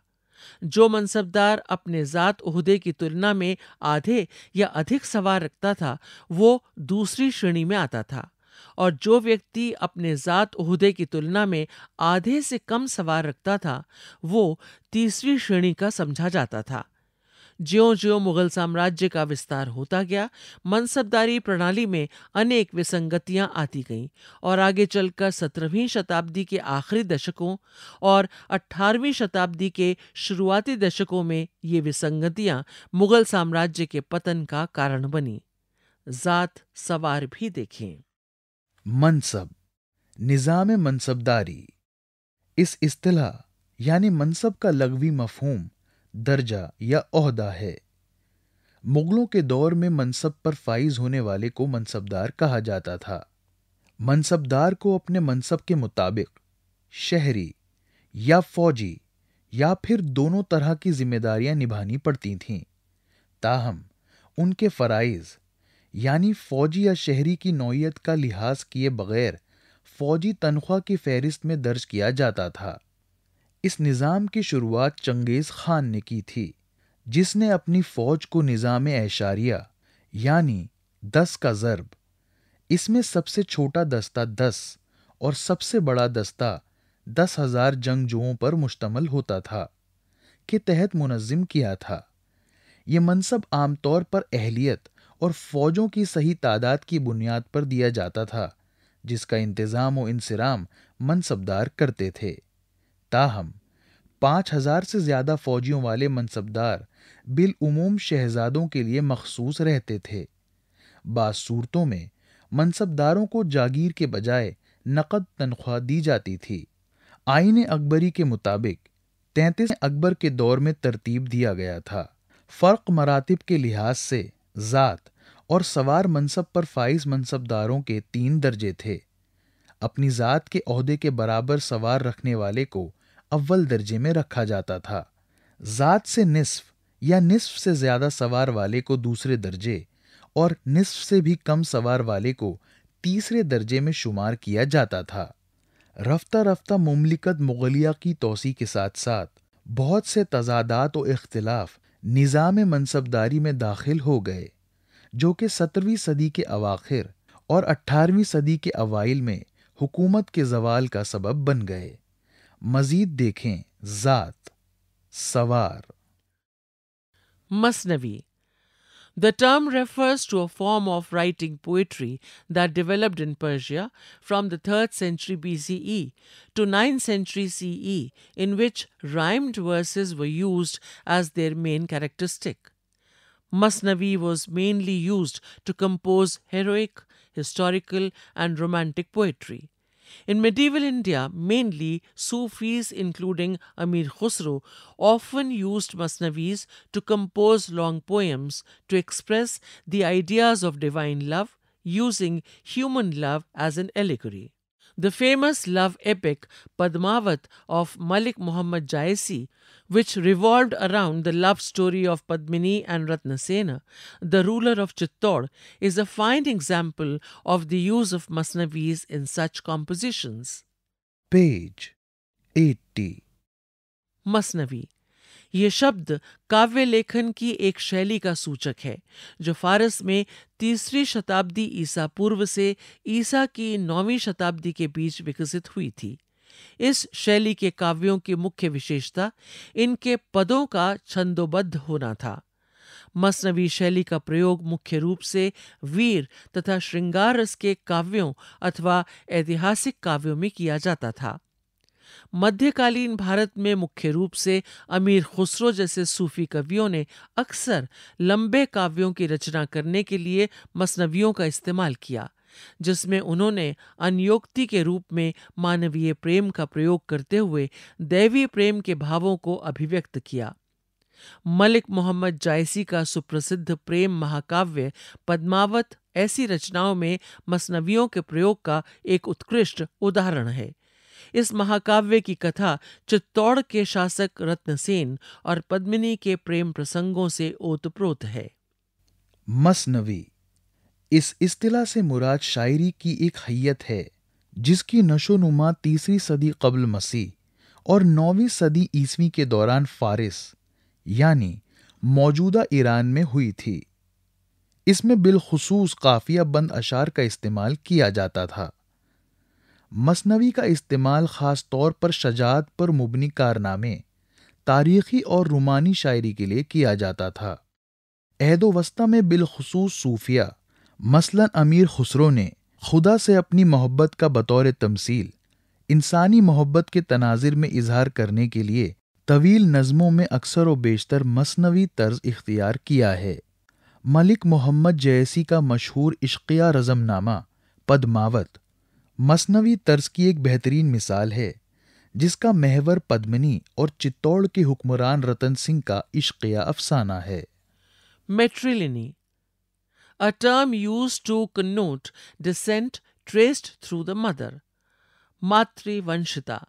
जो मनसबदार अपने ज़ात उहदे की तुलना में आधे या अधिक सवार रखता था वो दूसरी श्रेणी में आता था और जो व्यक्ति अपने ज़ात उहदे की तुलना में आधे से कम सवार रखता था वो तीसरी श्रेणी का समझा जाता था ज्यो ज्यो मुगल साम्राज्य का विस्तार होता गया मनसबदारी प्रणाली में अनेक विसंगतियां आती गईं और आगे चलकर सत्रहवीं शताब्दी के आखिरी दशकों और अठारहवीं शताब्दी के शुरुआती दशकों में ये विसंगतियां मुगल साम्राज्य के पतन का कारण बनी जात सवार भी देखें मनसब निज़ाम मनसबदारी इस इस्तला यानी मनसब का लघवी मफहम दर्जा या ओहदा है मुगलों के दौर में मनसब पर फाइज होने वाले को मनसबदार कहा जाता था मनसबदार को अपने मनसब के मुताबिक शहरी या फौजी या फिर दोनों तरह की जिम्मेदारियां निभानी पड़ती थीं ताहम उनके फ़राइज यानी फौजी या शहरी की नौीयत का लिहाज किए बगैर फौजी तनख्वाह की फहरिस्त में दर्ज किया जाता था इस निज़ाम की शुरुआत चंगेज़ खान ने की थी जिसने अपनी फ़ौज को निज़ाम एशारिया यानी दस का ज़रब इसमें सबसे छोटा दस्ता दस और सबसे बड़ा दस्ता दस हजार जंगजुओं पर मुश्तमल होता था के तहत मुनज़म किया था ये मनसब आमतौर पर अहलियत और फ़ौजों की सही तादाद की बुनियाद पर दिया जाता था जिसका इंतज़ाम व इंसराम मनसबदार करते थे ताहम पाँच हज़ार से ज़्यादा फौजियों वाले मनसबदार बिलूम शहजादों के लिए मखसूस रहते थे बासूरतों में मनसबदारों को जागीर के बजाय नकद तनख्वाह दी जाती थी आइन अकबरी के मुताबिक तैंतीस अकबर के दौर में तरतीब दिया गया था फ़र्क मरातब के लिहाज से ज़ात और सवार मनसब पर फाइज मनसबदारों के तीन दर्जे थे अपनी ज़ात के अहदे के बराबर सवार रखने वाले को अव्वल दर्जे में रखा जाता था ज़ात से निसफ या निसफ से ज़्यादा सवार वाले को दूसरे दर्जे और निसफ से भी कम सवार वाले को तीसरे दर्जे में शुमार किया जाता था रफ्ता रफ्ता ममलिकत मुगलिया की तोसी के साथ साथ बहुत से तजादात और इख्तलाफ निज़ाम मनसबदारी में दाखिल हो गए जो कि सत्रहवीं सदी के अवाखिर और अट्ठारहवीं सदी के अवाइल में हुकूमत के जवाल का सबब बन गए मजीद देखें जात सवार Masnavi. The term refers to a form of writing poetry that developed in Persia from the 3rd century BCE to 9th century CE, in which rhymed verses were used as their main characteristic. Masnavi was mainly used to compose heroic, historical, and romantic poetry. In medieval India, mainly Sufis including Amir Khusru often used masnavis to compose long poems to express the ideas of divine love using human love as an allegory. The famous love epic Padmavat of Malik Muhammad Jayasi, which revolved around the love story of Padmini and Ratnasena, the ruler of Chittor, is a fine example of the use of masnavis in such compositions. Page 80 Masnavi ये शब्द काव्य लेखन की एक शैली का सूचक है जो फारस में तीसरी शताब्दी ईसा पूर्व से ईसा की नौवीं शताब्दी के बीच विकसित हुई थी इस शैली के काव्यों की मुख्य विशेषता इनके पदों का छंदोबद्ध होना था मसनवी शैली का प्रयोग मुख्य रूप से वीर तथा श्रृंगार रस के काव्यों अथवा ऐतिहासिक काव्यों में किया जाता था मध्यकालीन भारत में मुख्य रूप से अमीर खुसरो जैसे सूफी कवियों ने अक्सर लंबे काव्यों की रचना करने के लिए मसनवियों का इस्तेमाल किया जिसमें उन्होंने अनयोक्ति के रूप में मानवीय प्रेम का प्रयोग करते हुए दैवीय प्रेम के भावों को अभिव्यक्त किया मलिक मोहम्मद जायसी का सुप्रसिद्ध प्रेम महाकाव्य पद्मावत ऐसी रचनाओं में मसनवियों के प्रयोग का एक उत्कृष्ट उदाहरण है इस महाकाव्य की कथा चित्तौड़ के शासक रत्नसेन और पद्मिनी के प्रेम प्रसंगों से ओतप्रोत है मसनवी इस इस्तिला से मुराद शायरी की एक हैयत है जिसकी नशोनुमा तीसरी सदी कबल मसीह और नौवीं सदी ईस्वी के दौरान फारिस यानी मौजूदा ईरान में हुई थी इसमें बिलखसूस काफिया बंद अशार का इस्तेमाल किया जाता था मसनवी का इस्तेमाल ख़ास तौर पर शजात पर मुबनी कारनामे तारीख़ी और रूमानी शायरी के लिए किया जाता था अहद वस्ता में बिलखसूस सूफिया मसलन अमीर खुसरो ने खुदा से अपनी मोहब्बत का बतौर तमसील इंसानी मोहब्बत के तनाजिर में इजहार करने के लिए तवील नज़मों में अक्सर व बेशतर मसनवी तर्ज इख्तियार किया है मलिक मोहम्मद जैसी का मशहूर इश्किया रज़मनामा पदमावत मसनवी तर्ज की एक बेहतरीन मिसाल है जिसका महवर पद्मनी और चित्तौड़ के हुक्मरान रतन सिंह का इश्किया अफसाना है matriliny a term use to connote descent traced through the mother मातृवंशता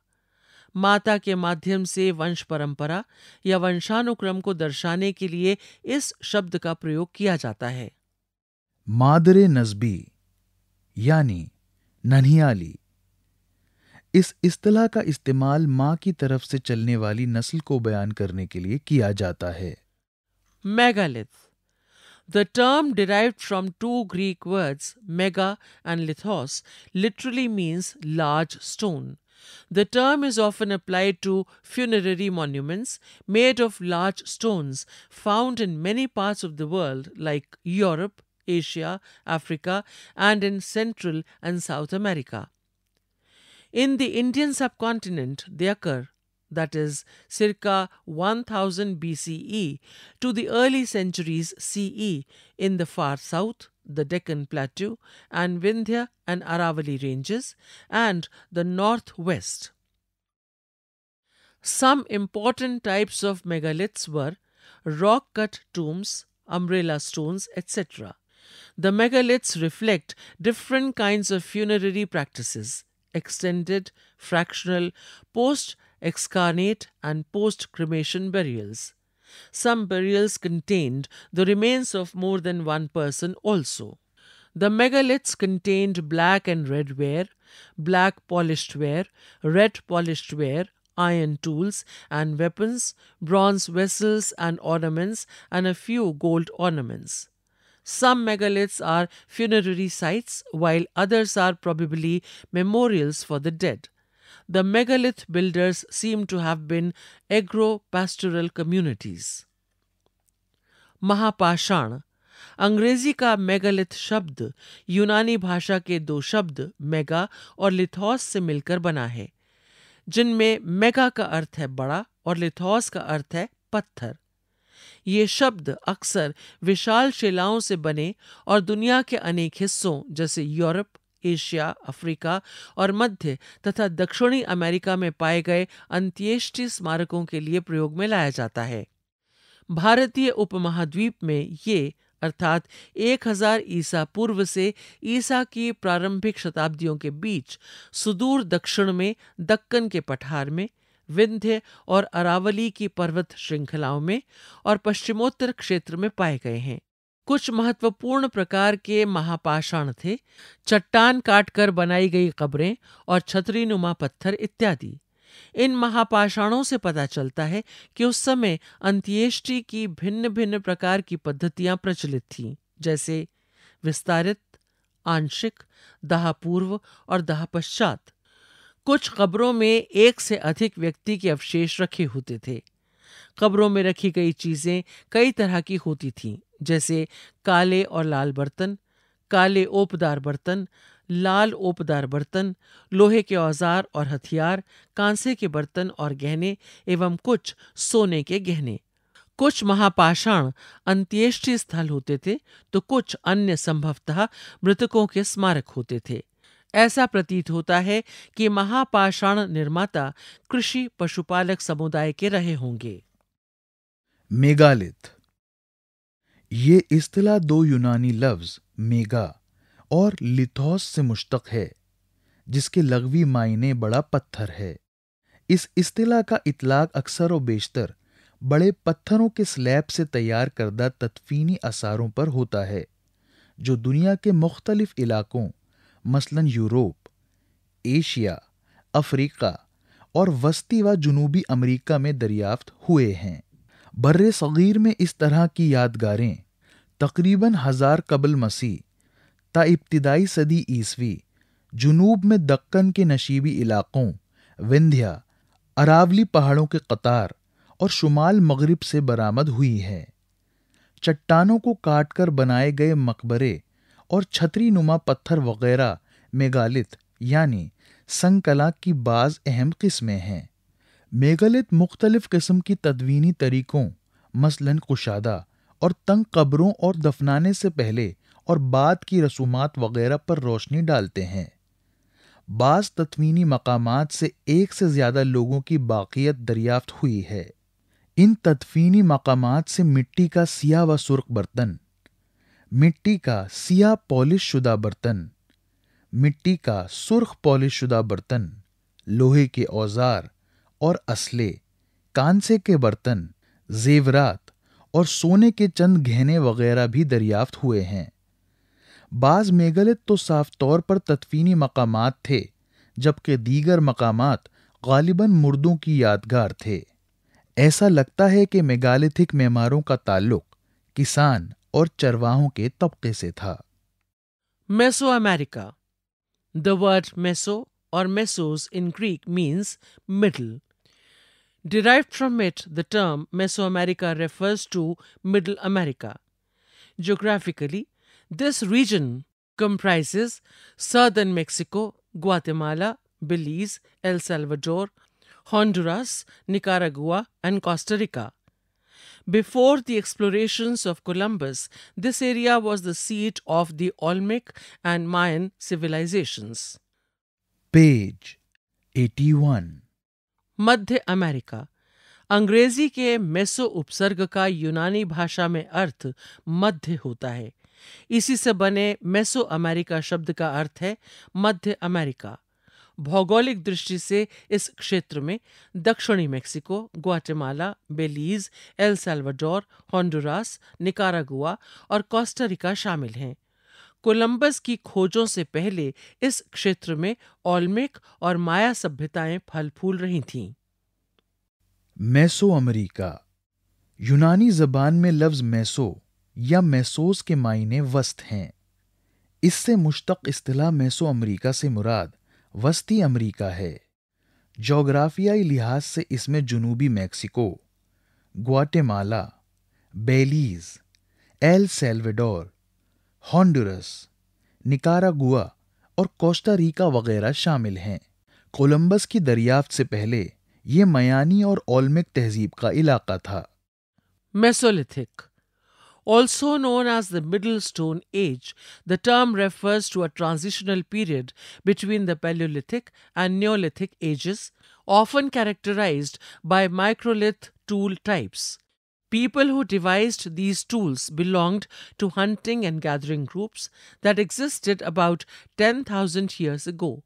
माता के माध्यम से वंश परंपरा या वंशानुक्रम को दर्शाने के लिए इस शब्द का प्रयोग किया जाता है मादरे नजबी यानी ननियाली इस अतलाह का इस्तेमाल माँ की तरफ से चलने वाली नस्ल को बयान करने के लिए किया जाता है megalith. The term derived from two Greek words, mega and lithos, literally means large stone. The term is often applied to funerary monuments made of large stones found in many parts of the world like Europe, Asia, Africa, and in Central and South America. In the Indian subcontinent, they occur, that is, circa 1000 BCE to the early centuries CE in the far south, the Deccan Plateau and Vindhya and Aravalli ranges, and the northwest. Some important types of megaliths were rock cut tombs, umbrella stones, etc. The megaliths reflect different kinds of funerary practices extended, fractional, post excarnate, and post cremation burials. Some burials contained the remains of more than one person also. The megaliths contained black and red ware, black polished ware, red polished ware, iron tools and weapons, bronze vessels and ornaments, and a few gold ornaments. Some megaliths are funerary sites, while others are probably memorials for the dead. The megalith builders seem to have been agro pastoral communities. Mahapashan अंग्रेजी का मेगालिथ शब्द यूनानी भाषा के दो शब्द मेगा और लिथोस से मिलकर बना है जिनमें मेगा का अर्थ है बड़ा और लिथोस का अर्थ है पत्थर ये शब्द अक्सर विशाल शिलाओं से बने और दुनिया के अनेक हिस्सों जैसे यूरोप एशिया अफ्रीका और मध्य तथा दक्षिणी अमेरिका में पाए गए अंत्येष्टि स्मारकों के लिए प्रयोग में लाया जाता है भारतीय उपमहाद्वीप में ये अर्थात 1000 ईसा पूर्व से ईसा की प्रारंभिक शताब्दियों के बीच सुदूर दक्षिण में दक्कन के पठार में विंध्य और अरावली की पर्वत श्रृंखलाओं में और पश्चिमोत्तर क्षेत्र में पाए गए हैं कुछ महत्वपूर्ण प्रकार के महापाषाण थे चट्टान काटकर बनाई गई कब्रें और छतरीनुमा पत्थर इत्यादि इन महापाषाणों से पता चलता है कि उस समय अंत्येष्टि की भिन्न भिन्न प्रकार की पद्धतियां प्रचलित थीं जैसे विस्तारित आंशिक दहापूर्व और दहापश्चात कुछ कब्रों में एक से अधिक व्यक्ति के अवशेष रखे होते थे कब्रों में रखी गई चीज़ें कई तरह की होती थीं जैसे काले और लाल बर्तन काले ओपदार बर्तन लाल ओपदार बर्तन लोहे के औजार और हथियार कांसे के बर्तन और गहने एवं कुछ सोने के गहने कुछ महापाषाण अंत्येष्टि स्थल होते थे तो कुछ अन्य संभवतः मृतकों के स्मारक होते थे ऐसा प्रतीत होता है कि महापाषाण निर्माता कृषि पशुपालक समुदाय के रहे होंगे मेगालिथ ये इस्तला दो यूनानी लफ्ज मेगा और लिथोस से मुश्तक है जिसके लघवी मायने बड़ा पत्थर है इस इस्तला का इतलाक अक्सर व बेशतर बड़े पत्थरों के स्लैब से तैयार करदा तदफीनी आसारों पर होता है जो दुनिया के मुख्तलिफ इलाकों मसलन यूरोप एशिया अफ्रीका और वस्ती व जनूबी अमेरिका में दरियाफ्त हुए हैं बर्र सग़ीर में इस तरह की यादगारें तकरीबन हज़ार कबल मसीह ता इब्तदाई सदी ईसवी जुनूब में दक्कन के नशीबी इलाक़ों विंध्या अरावली पहाड़ों के कतार और शुमाल मगरब से बरामद हुई है चट्टानों को काट कर बनाए गए मकबरे और छतरी नुमा पत्थर वगैरह मेगालित यानी संकला की बाज़ अहम किस्में हैं मेगालित मुख्तलिफ़ किस्म की तदवीनी तरीक़ों मसलन कुशादा और तंग कब्रों और दफनाने से पहले और बाद की रसूमात वगैरह पर रोशनी डालते हैं बाज़ तत्वीनी मकामात से एक से ज़्यादा लोगों की बाक़ियत दरियाफ्त हुई है इन तदफीनी मकामात से मिट्टी का सियाह व सुर्ख बर्तन मिट्टी का सिया पॉलिश शुदा बर्तन मिट्टी का सुर्ख पॉलिश शुदा बर्तन लोहे के औजार और असले कांसे के बर्तन जेवरात और सोने के चंद गहने वगैरह भी दरियाफ्त हुए हैं बाज मेगलित तो साफ तौर पर तदफीनी मकाम थे जबकि दीगर मकाम गालिबा मुर्दों की यादगार थे ऐसा लगता है कि मेगालिथिक मेमारों का ताल्लुक किसान और चरवाहों के तबके से था Mesoamerica the word meso और mesos in Greek means middle derive from it the term Mesoamerica refers to Middle America geographically this region comprises southern Mexico Guatemala Belize El Salvador Honduras Nicaragua and Costa Rica Before the explorations of Columbus, this area was the seat of the Olmec and Mayan civilizations. Page 81 मध्य अमेरिका अंग्रेजी के मेसो उपसर्ग का यूनानी भाषा में अर्थ मध्य होता है इसी से बने मेसो अमेरिका शब्द का अर्थ है मध्य अमेरिका भौगोलिक दृष्टि से इस क्षेत्र में दक्षिणी Mexico Guatemala Belize El Salvador Honduras Nicaragua और कोस्टारिका शामिल हैं कोलंबस की खोजों से पहले इस क्षेत्र में ओल्मेक और माया सभ्यताएं फल फूल रही थीं मैसो अमेरिका यूनानी जबान में लफ्ज मैसो या मैसोस के मायने वस्त हैं इससे मुश्तक अतलाह मैसो अमेरिका से मुराद वस्ती अमेरिका है जोग्राफियाई लिहाज से इसमें जुनूबी Mexico Guatemala Belize El Salvador Honduras Nicaragua और कोस्टा रिका वगैरह शामिल हैं कोलंबस की दरियाफ्त से पहले ये मयानी और ओलमिक तहजीब का इलाका था Mesolithic Also known as the Middle Stone Age, the term refers to a transitional period between the Paleolithic and Neolithic ages, often characterized by microlith tool types. People who devised these tools belonged to hunting and gathering groups that existed about 10,000 years ago.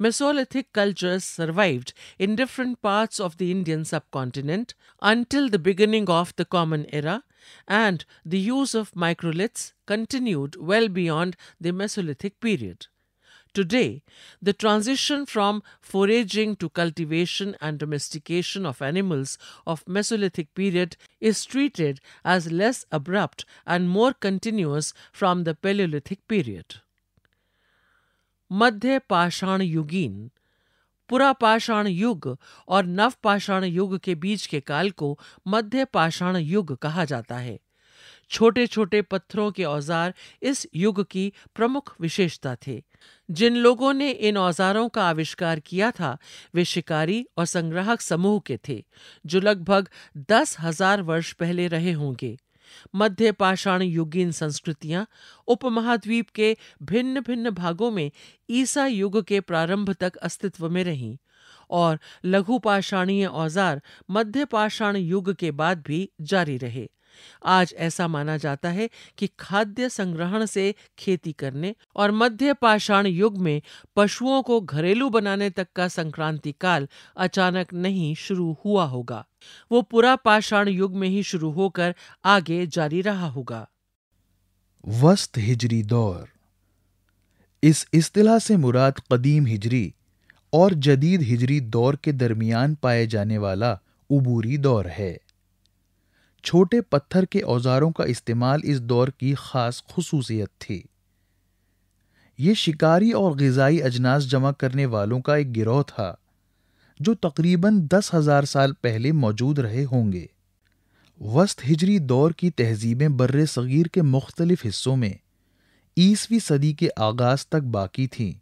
Mesolithic cultures survived in different parts of the Indian subcontinent until the beginning of the Common Era, and the use of microliths continued well beyond the Mesolithic period. Today, the transition from foraging to cultivation and domestication of animals of Mesolithic period is treated as less abrupt and more continuous from the Paleolithic period. Madhya Pashan Yugin पुरापाषाण युग और नवपाषाण युग के बीच के काल को मध्य पाषाण युग कहा जाता है छोटे छोटे पत्थरों के औजार इस युग की प्रमुख विशेषता थे जिन लोगों ने इन औजारों का आविष्कार किया था वे शिकारी और संग्राहक समूह के थे जो लगभग दस हजार वर्ष पहले रहे होंगे मध्य पाषाण युगीन संस्कृतियां उपमहाद्वीप के भिन्न भिन्न भागों में ईसा युग के प्रारंभ तक अस्तित्व में रहीं और लघु पाषाणीय औजार मध्य पाषाण युग के बाद भी जारी रहे आज ऐसा माना जाता है कि खाद्य संग्रहण से खेती करने और मध्य पाषाण युग में पशुओं को घरेलू बनाने तक का संक्रांति काल अचानक नहीं शुरू हुआ होगा वो पूरा पाषाण युग में ही शुरू होकर आगे जारी रहा होगा वस्त हिजरी दौर इस इस्तिला से मुराद कदीम हिजरी और जदीद हिजरी दौर के दरमियान पाए जाने वाला उबूरी दौर है छोटे पत्थर के औजारों का इस्तेमाल इस दौर की ख़ास खसूसियत थी ये शिकारी और गज़ाई अजनास जमा करने वालों का एक गिरोह था जो तकरीबन दस हज़ार साल पहले मौजूद रहे होंगे वस्त हिजरी दौर की तहजीबें बर्र सग़ीर के मुख्तलिफ हिस्सों में ईसवीं सदी के आगाज तक बाकी थीं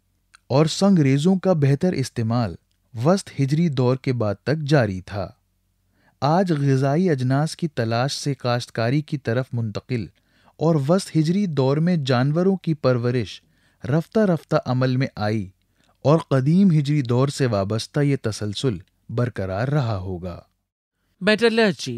और संगरेज़ों का बेहतर इस्तेमाल वस्त हिजरी दौर के बाद तक जारी था आज गजाई अजनास की तलाश से काश्तकारी की तरफ मुंतकिल और वस्त हिजरी दौर में जानवरों की परवरिश रफ्ता रफ्ता अमल में आई और कदीम हिजरी दौर से वाबस्ता ये तसलसल बरकरार रहा होगा metallurgy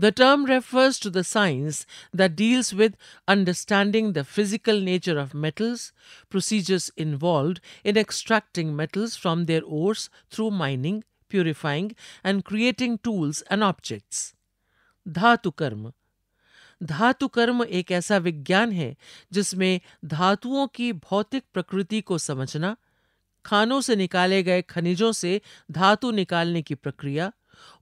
the term refers to science the deals with understanding the physical nature of metals procedures involve in extracting metals from their ores through mining purifying and creating tools and objects. धातु कर्म धातु कर्म एक ऐसा विज्ञान है जिसमें धातुओं की भौतिक प्रकृति को समझना खानों से निकाले गए खनिजों से धातु निकालने की प्रक्रिया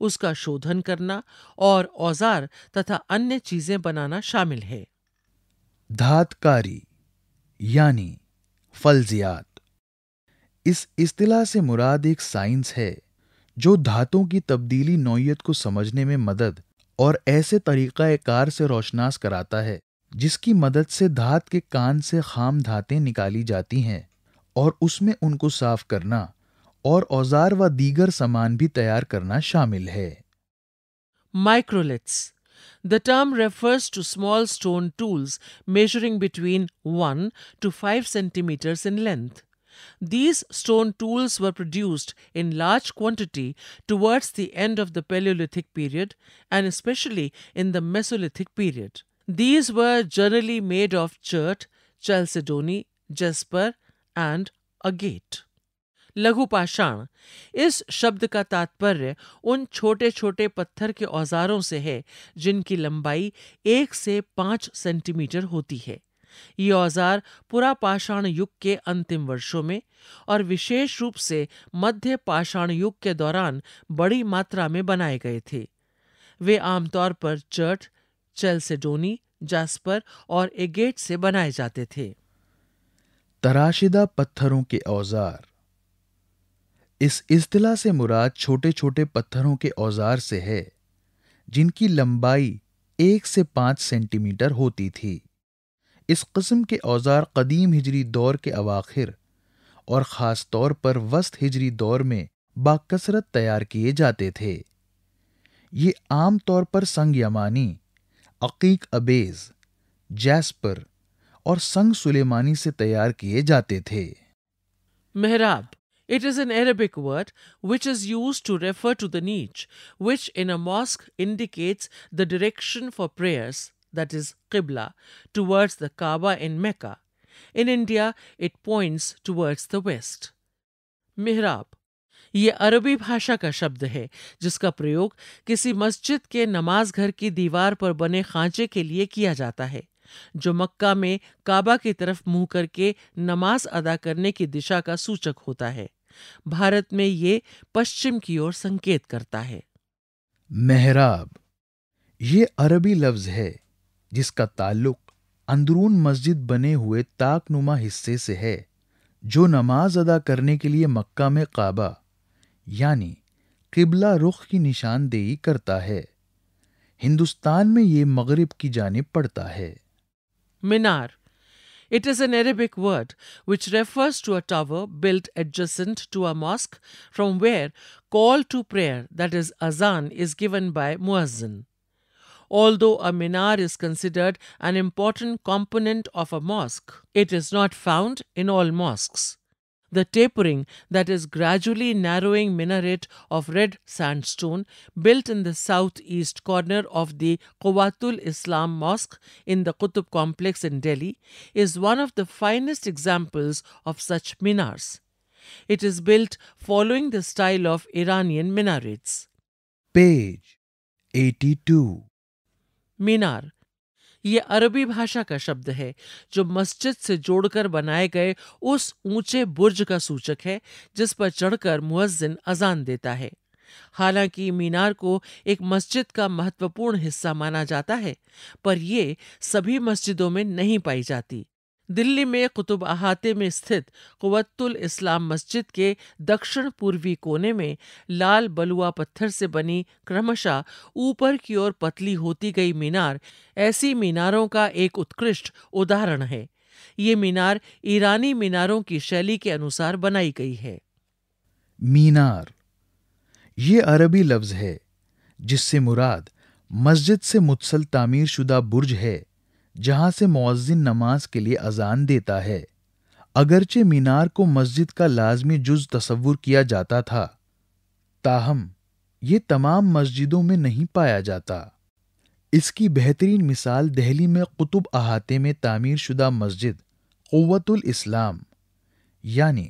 उसका शोधन करना और औजार तथा अन्य चीजें बनाना शामिल है धातकारी यानी फलजियात इस इस्तिला से मुराद एक साइंस है जो धातों की तब्दीली नौीयत को समझने में मदद और ऐसे तरीक़ाकार से रोशनास कराता है जिसकी मदद से धात के कान से खाम धातें निकाली जाती हैं और उसमें उनको साफ करना और औजार व दीगर सामान भी तैयार करना शामिल है microliths the term refers to small stone tools measuring between one to five centimetres in length These stone tools were produced in large quantity towards the end of the Paleolithic period and especially in the Mesolithic period. These were generally made of chert, chalcedony, jasper, and agate. लघु पाषाण इस शब्द का तात्पर्य उन छोटे छोटे पत्थर के औजारों से है जिनकी लंबाई एक से पांच सेंटीमीटर होती है ये औजार पुरापाषाण युग के अंतिम वर्षों में और विशेष रूप से मध्य पाषाण युग के दौरान बड़ी मात्रा में बनाए गए थे वे आमतौर पर चर्ट चेल्सेडोनी जास्पर और एगेट से बनाए जाते थे तराशिदा पत्थरों के औजार इस इस्तिला से मुराद छोटे छोटे पत्थरों के औजार से है जिनकी लंबाई एक से पांच सेंटीमीटर होती थी इस कस्म के औज़ार कदीम हिजरी दौर के अवाखिर और ख़ास तौर पर वस्त हिजरी दौर में बाकसरत तैयार किए जाते थे ये आम तौर पर संग यमानी अकीक अबेज़ जैस्पर और संग सुलेमानी से तैयार किए जाते थे मेहराब it is an Arabic word which is use to refer to the niche which in a mosque indicates the direction for prayers that is Qibla, towards the Kaaba in Mecca. In India, it points towards the west. Mihrab ये अरबी भाषा का शब्द है जिसका प्रयोग किसी मस्जिद के नमाज घर की दीवार पर बने खांचे के लिए किया जाता है जो मक्का में काबा की तरफ मुंह करके नमाज अदा करने की दिशा का सूचक होता है भारत में ये पश्चिम की ओर संकेत करता है मेहराब ये अरबी लफ्ज है जिसका ताल्लुक अंदरून मस्जिद बने हुए ताकनुमा हिस्से से है जो नमाज अदा करने के लिए मक्का में काबा यानी किबला रुख की निशानदेही करता है हिंदुस्तान में ये मगरब की जानब पड़ता है मीनार it is an Arabic word which refers to a tower built adjacent to a mosque from where call to prayer that is अजान इज गिवन बाय मुआजन although a minar is considered an important component of a mosque. It is not found in all mosques. The tapering, that is, gradually narrowing minaret of red sandstone, built in the southeast corner of the Qawatul Islam Mosque in the Qutb complex in Delhi, is one of the finest examples of such minars. It is built following the style of Iranian minarets. Page 82 मीनार ये अरबी भाषा का शब्द है जो मस्जिद से जोड़कर बनाए गए उस ऊंचे बुर्ज का सूचक है जिस पर चढ़कर मुअज्जिन अजान देता है हालांकि मीनार को एक मस्जिद का महत्वपूर्ण हिस्सा माना जाता है पर यह सभी मस्जिदों में नहीं पाई जाती दिल्ली में कुतुब अहाते में स्थित कुवतुल इस्लाम मस्जिद के दक्षिण पूर्वी कोने में लाल बलुआ पत्थर से बनी क्रमशः ऊपर की ओर पतली होती गई मीनार ऐसी मीनारों का एक उत्कृष्ट उदाहरण है ये मीनार ईरानी मीनारों की शैली के अनुसार बनाई गई है मीनार ये अरबी लफ्ज है जिससे मुराद मस्जिद से मुत्सल तामीर शुदा बुर्ज है जहां से मौजिन नमाज के लिए अजान देता है अगरचे मीनार को मस्जिद का लाजमी जुज तस्वुर किया जाता था ताहम ये तमाम मस्जिदों में नहीं पाया जाता इसकी बेहतरीन मिसाल दहली में कुतुब अहाते में तामीर शुदा मस्जिद कुतुल इस्लाम यानी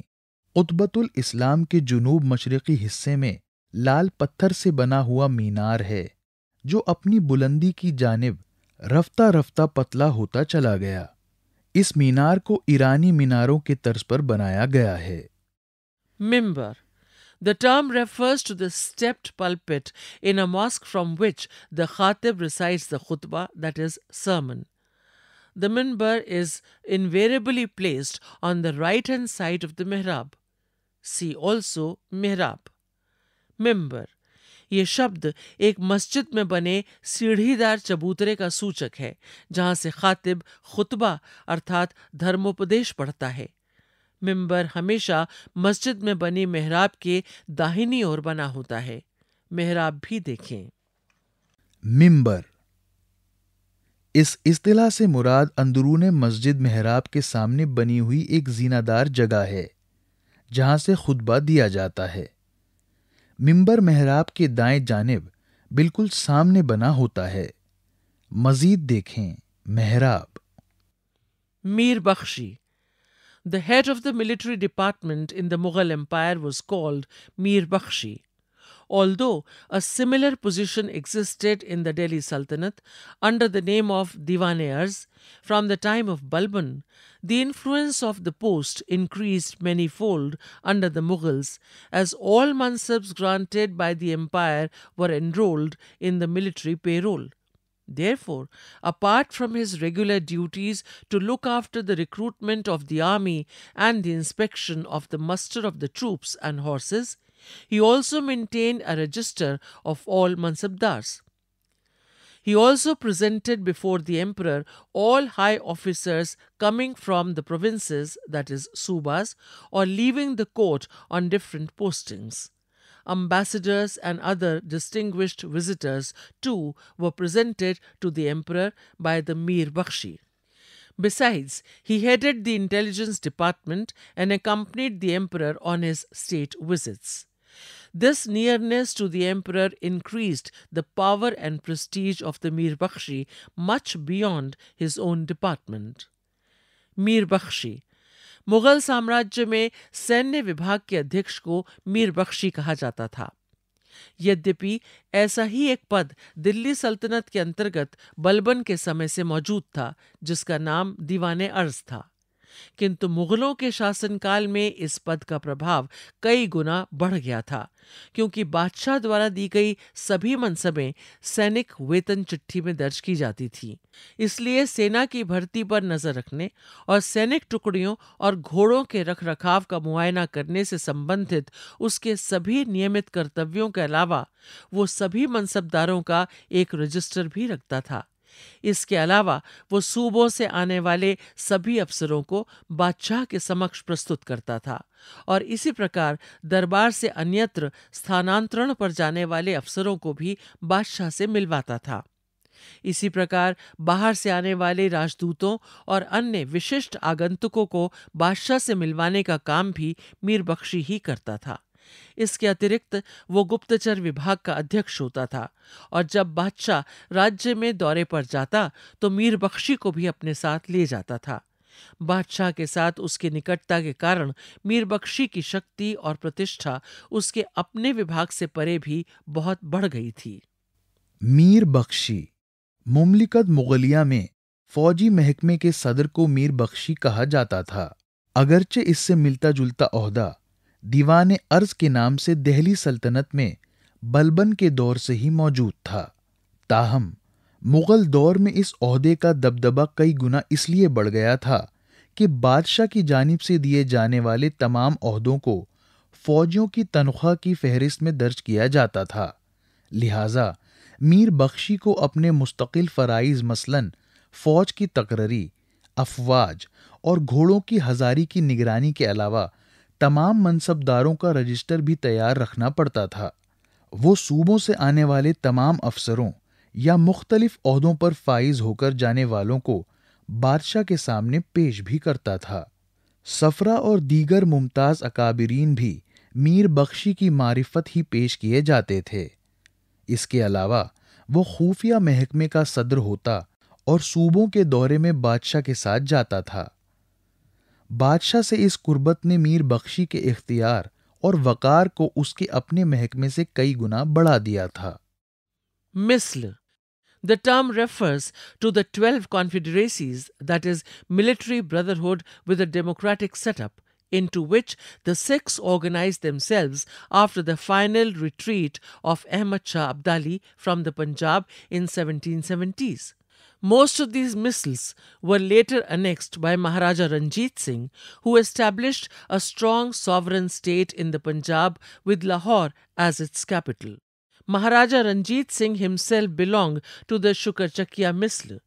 कुतबतुल इस्लाम के जुनूब मशरक़ी हिस्से में लाल पत्थर से बना हुआ मीनार है जो अपनी बुलंदी की जानब रफ्ता रफ्ता पतला होता चला गया इस मीनार को ईरानी मीनारों के तर्ज पर बनाया गया है मिंबर the term refers to the stepped pulpit in a mosque from which the खातिब रिसाइड्स द खुतबा दैट इज सर्मन द मिंबर is invariably placed on the right hand side of the मेहराब सी ऑल्सो मेहराब मिंबर ये शब्द एक मस्जिद में बने सीढ़ीदार चबूतरे का सूचक है जहां से खातिब खुतबा अर्थात धर्मोपदेश पढ़ता है मिंबर हमेशा मस्जिद में बनी मेहराब के दाहिनी ओर बना होता है मेहराब भी देखें मिंबर इस इस्तला से मुराद अंदरून मस्जिद मेहराब के सामने बनी हुई एक जीनादार जगह है जहां से खुतबा दिया जाता है मिंबर मेहराब के दाएं जानेब बिल्कुल सामने बना होता है मजीद देखें मेहराब मीर बख्शी the head of the military department in the Mughal empire was called मीर बख्शी although a similar position existed in the Delhi Sultanate under the name of Diwanayars from the time of Balban, the influence of the post increased manifold under the Mughals, as all mansabs granted by the empire were enrolled in the military payroll. Therefore, apart from his regular duties to look after the recruitment of the army and the inspection of the muster of the troops and horses, he also maintained a register of all Mansabdars. He also presented before the emperor all high officers coming from the provinces, that is, subas, or leaving the court on different postings. Ambassadors and other distinguished visitors, too, were presented to the emperor by the Mir Bakshi. Besides, he headed the intelligence department and accompanied the emperor on his state visits. This nearness to the emperor increased the power and prestige of the Mir Bakshi much beyond his own department. Mir Bakshi Mughal साम्राज्य में सैन्य विभाग के अध्यक्ष को मीर बख्शी कहा जाता था यद्यपि ऐसा ही एक पद दिल्ली सल्तनत के अंतर्गत बलबन के समय से मौजूद था जिसका नाम दीवाने अर्ज था किंतु मुगलों के शासनकाल में इस पद का प्रभाव कई गुना बढ़ गया था क्योंकि बादशाह द्वारा दी गई सभी मनसबें सैनिक वेतन चिट्ठी में दर्ज की जाती थी इसलिए सेना की भर्ती पर नजर रखने और सैनिक टुकड़ियों और घोड़ों के रख रखाव का मुआयना करने से संबंधित उसके सभी नियमित कर्तव्यों के अलावा वो सभी मनसबदारों का एक रजिस्टर भी रखता था इसके अलावा वो सूबों से आने वाले सभी अफसरों को बादशाह के समक्ष प्रस्तुत करता था और इसी प्रकार दरबार से अन्यत्र स्थानांतरण पर जाने वाले अफसरों को भी बादशाह से मिलवाता था इसी प्रकार बाहर से आने वाले राजदूतों और अन्य विशिष्ट आगंतुकों को बादशाह से मिलवाने का काम भी मीर बख्शी ही करता था इसके अतिरिक्त वो गुप्तचर विभाग का अध्यक्ष होता था और जब बादशाह राज्य में दौरे पर जाता तो मीर बख्शी को भी अपने साथ ले जाता था बादशाह के साथ उसकी निकटता के कारण मीर बख्शी की शक्ति और प्रतिष्ठा उसके अपने विभाग से परे भी बहुत बढ़ गई थी मीर बख्शी मुमलिकत मुगलिया में फौजी महकमे के सदर को मीर बख्शी कहा जाता था अगरचे इससे मिलता जुलता अहदा दीवान अर्ज के नाम से दहली सल्तनत में बलबन के दौर से ही मौजूद था ताहम मुग़ल दौर में इस अहदे का दबदबा कई गुना इसलिए बढ़ गया था कि बादशाह की जानिब से दिए जाने वाले तमाम अहदों को फौजियों की तनख्वाह की फहरिस्त में दर्ज किया जाता था लिहाजा मीर बख्शी को अपने मुस्तकिल फ़राइज मसलन फ़ौज की तकररी अफवाज और घोड़ों की हज़ारी की निगरानी के अलावा तमाम मनसबदारों का रजिस्टर भी तैयार रखना पड़ता था वो सूबों से आने वाले तमाम अफसरों या मुख्तलिफ अहदों पर फाइज होकर जाने वालों को बादशाह के सामने पेश भी करता था सफरा और दीगर मुमताज़ अकाबरीन भी मीर बख्शी की मारिफत ही पेश किए जाते थे इसके अलावा वो खुफिया महकमे का सदर होता और सूबों के दौरे में बादशाह के साथ जाता था बादशाह से इस कुर्बत ने मीर बख्शी के इख्तियार और वकार को उसके अपने महकमे से कई गुना बढ़ा दिया था मिसल the term refers to the twelve confederacies that is military brotherhood with a democratic setup into which the Sikhs organise themselves after the final retreat of Ahmad Shah Abdali from the Punjab in seventeen seventies Most of these missiles were later annexed by Maharaja Ranjit Singh, who established a strong sovereign state in the Punjab with Lahore as its capital. Maharaja Ranjit Singh himself belonged to the Shukarchakya Misl.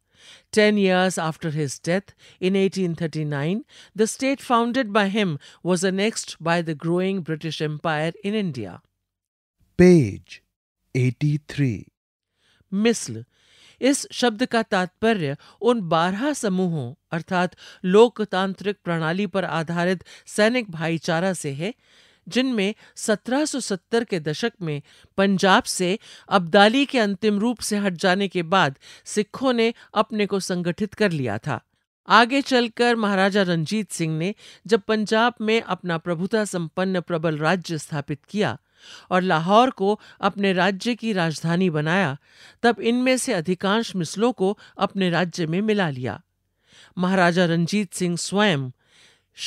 Ten years after his death, in 1839, the state founded by him was annexed by the growing British Empire in India. Page 83 Misl इस शब्द का तात्पर्य उन बारह समूहों अर्थात लोकतांत्रिक प्रणाली पर आधारित सैनिक भाईचारा से है जिनमें 1770 के दशक में पंजाब से अब्दाली के अंतिम रूप से हट जाने के बाद सिखों ने अपने को संगठित कर लिया था आगे चलकर महाराजा रंजीत सिंह ने जब पंजाब में अपना प्रभुता संपन्न प्रबल राज्य स्थापित किया और लाहौर को अपने राज्य की राजधानी बनाया तब इनमें से अधिकांश मिसलों को अपने राज्य में मिला लिया महाराजा रंजीत सिंह स्वयं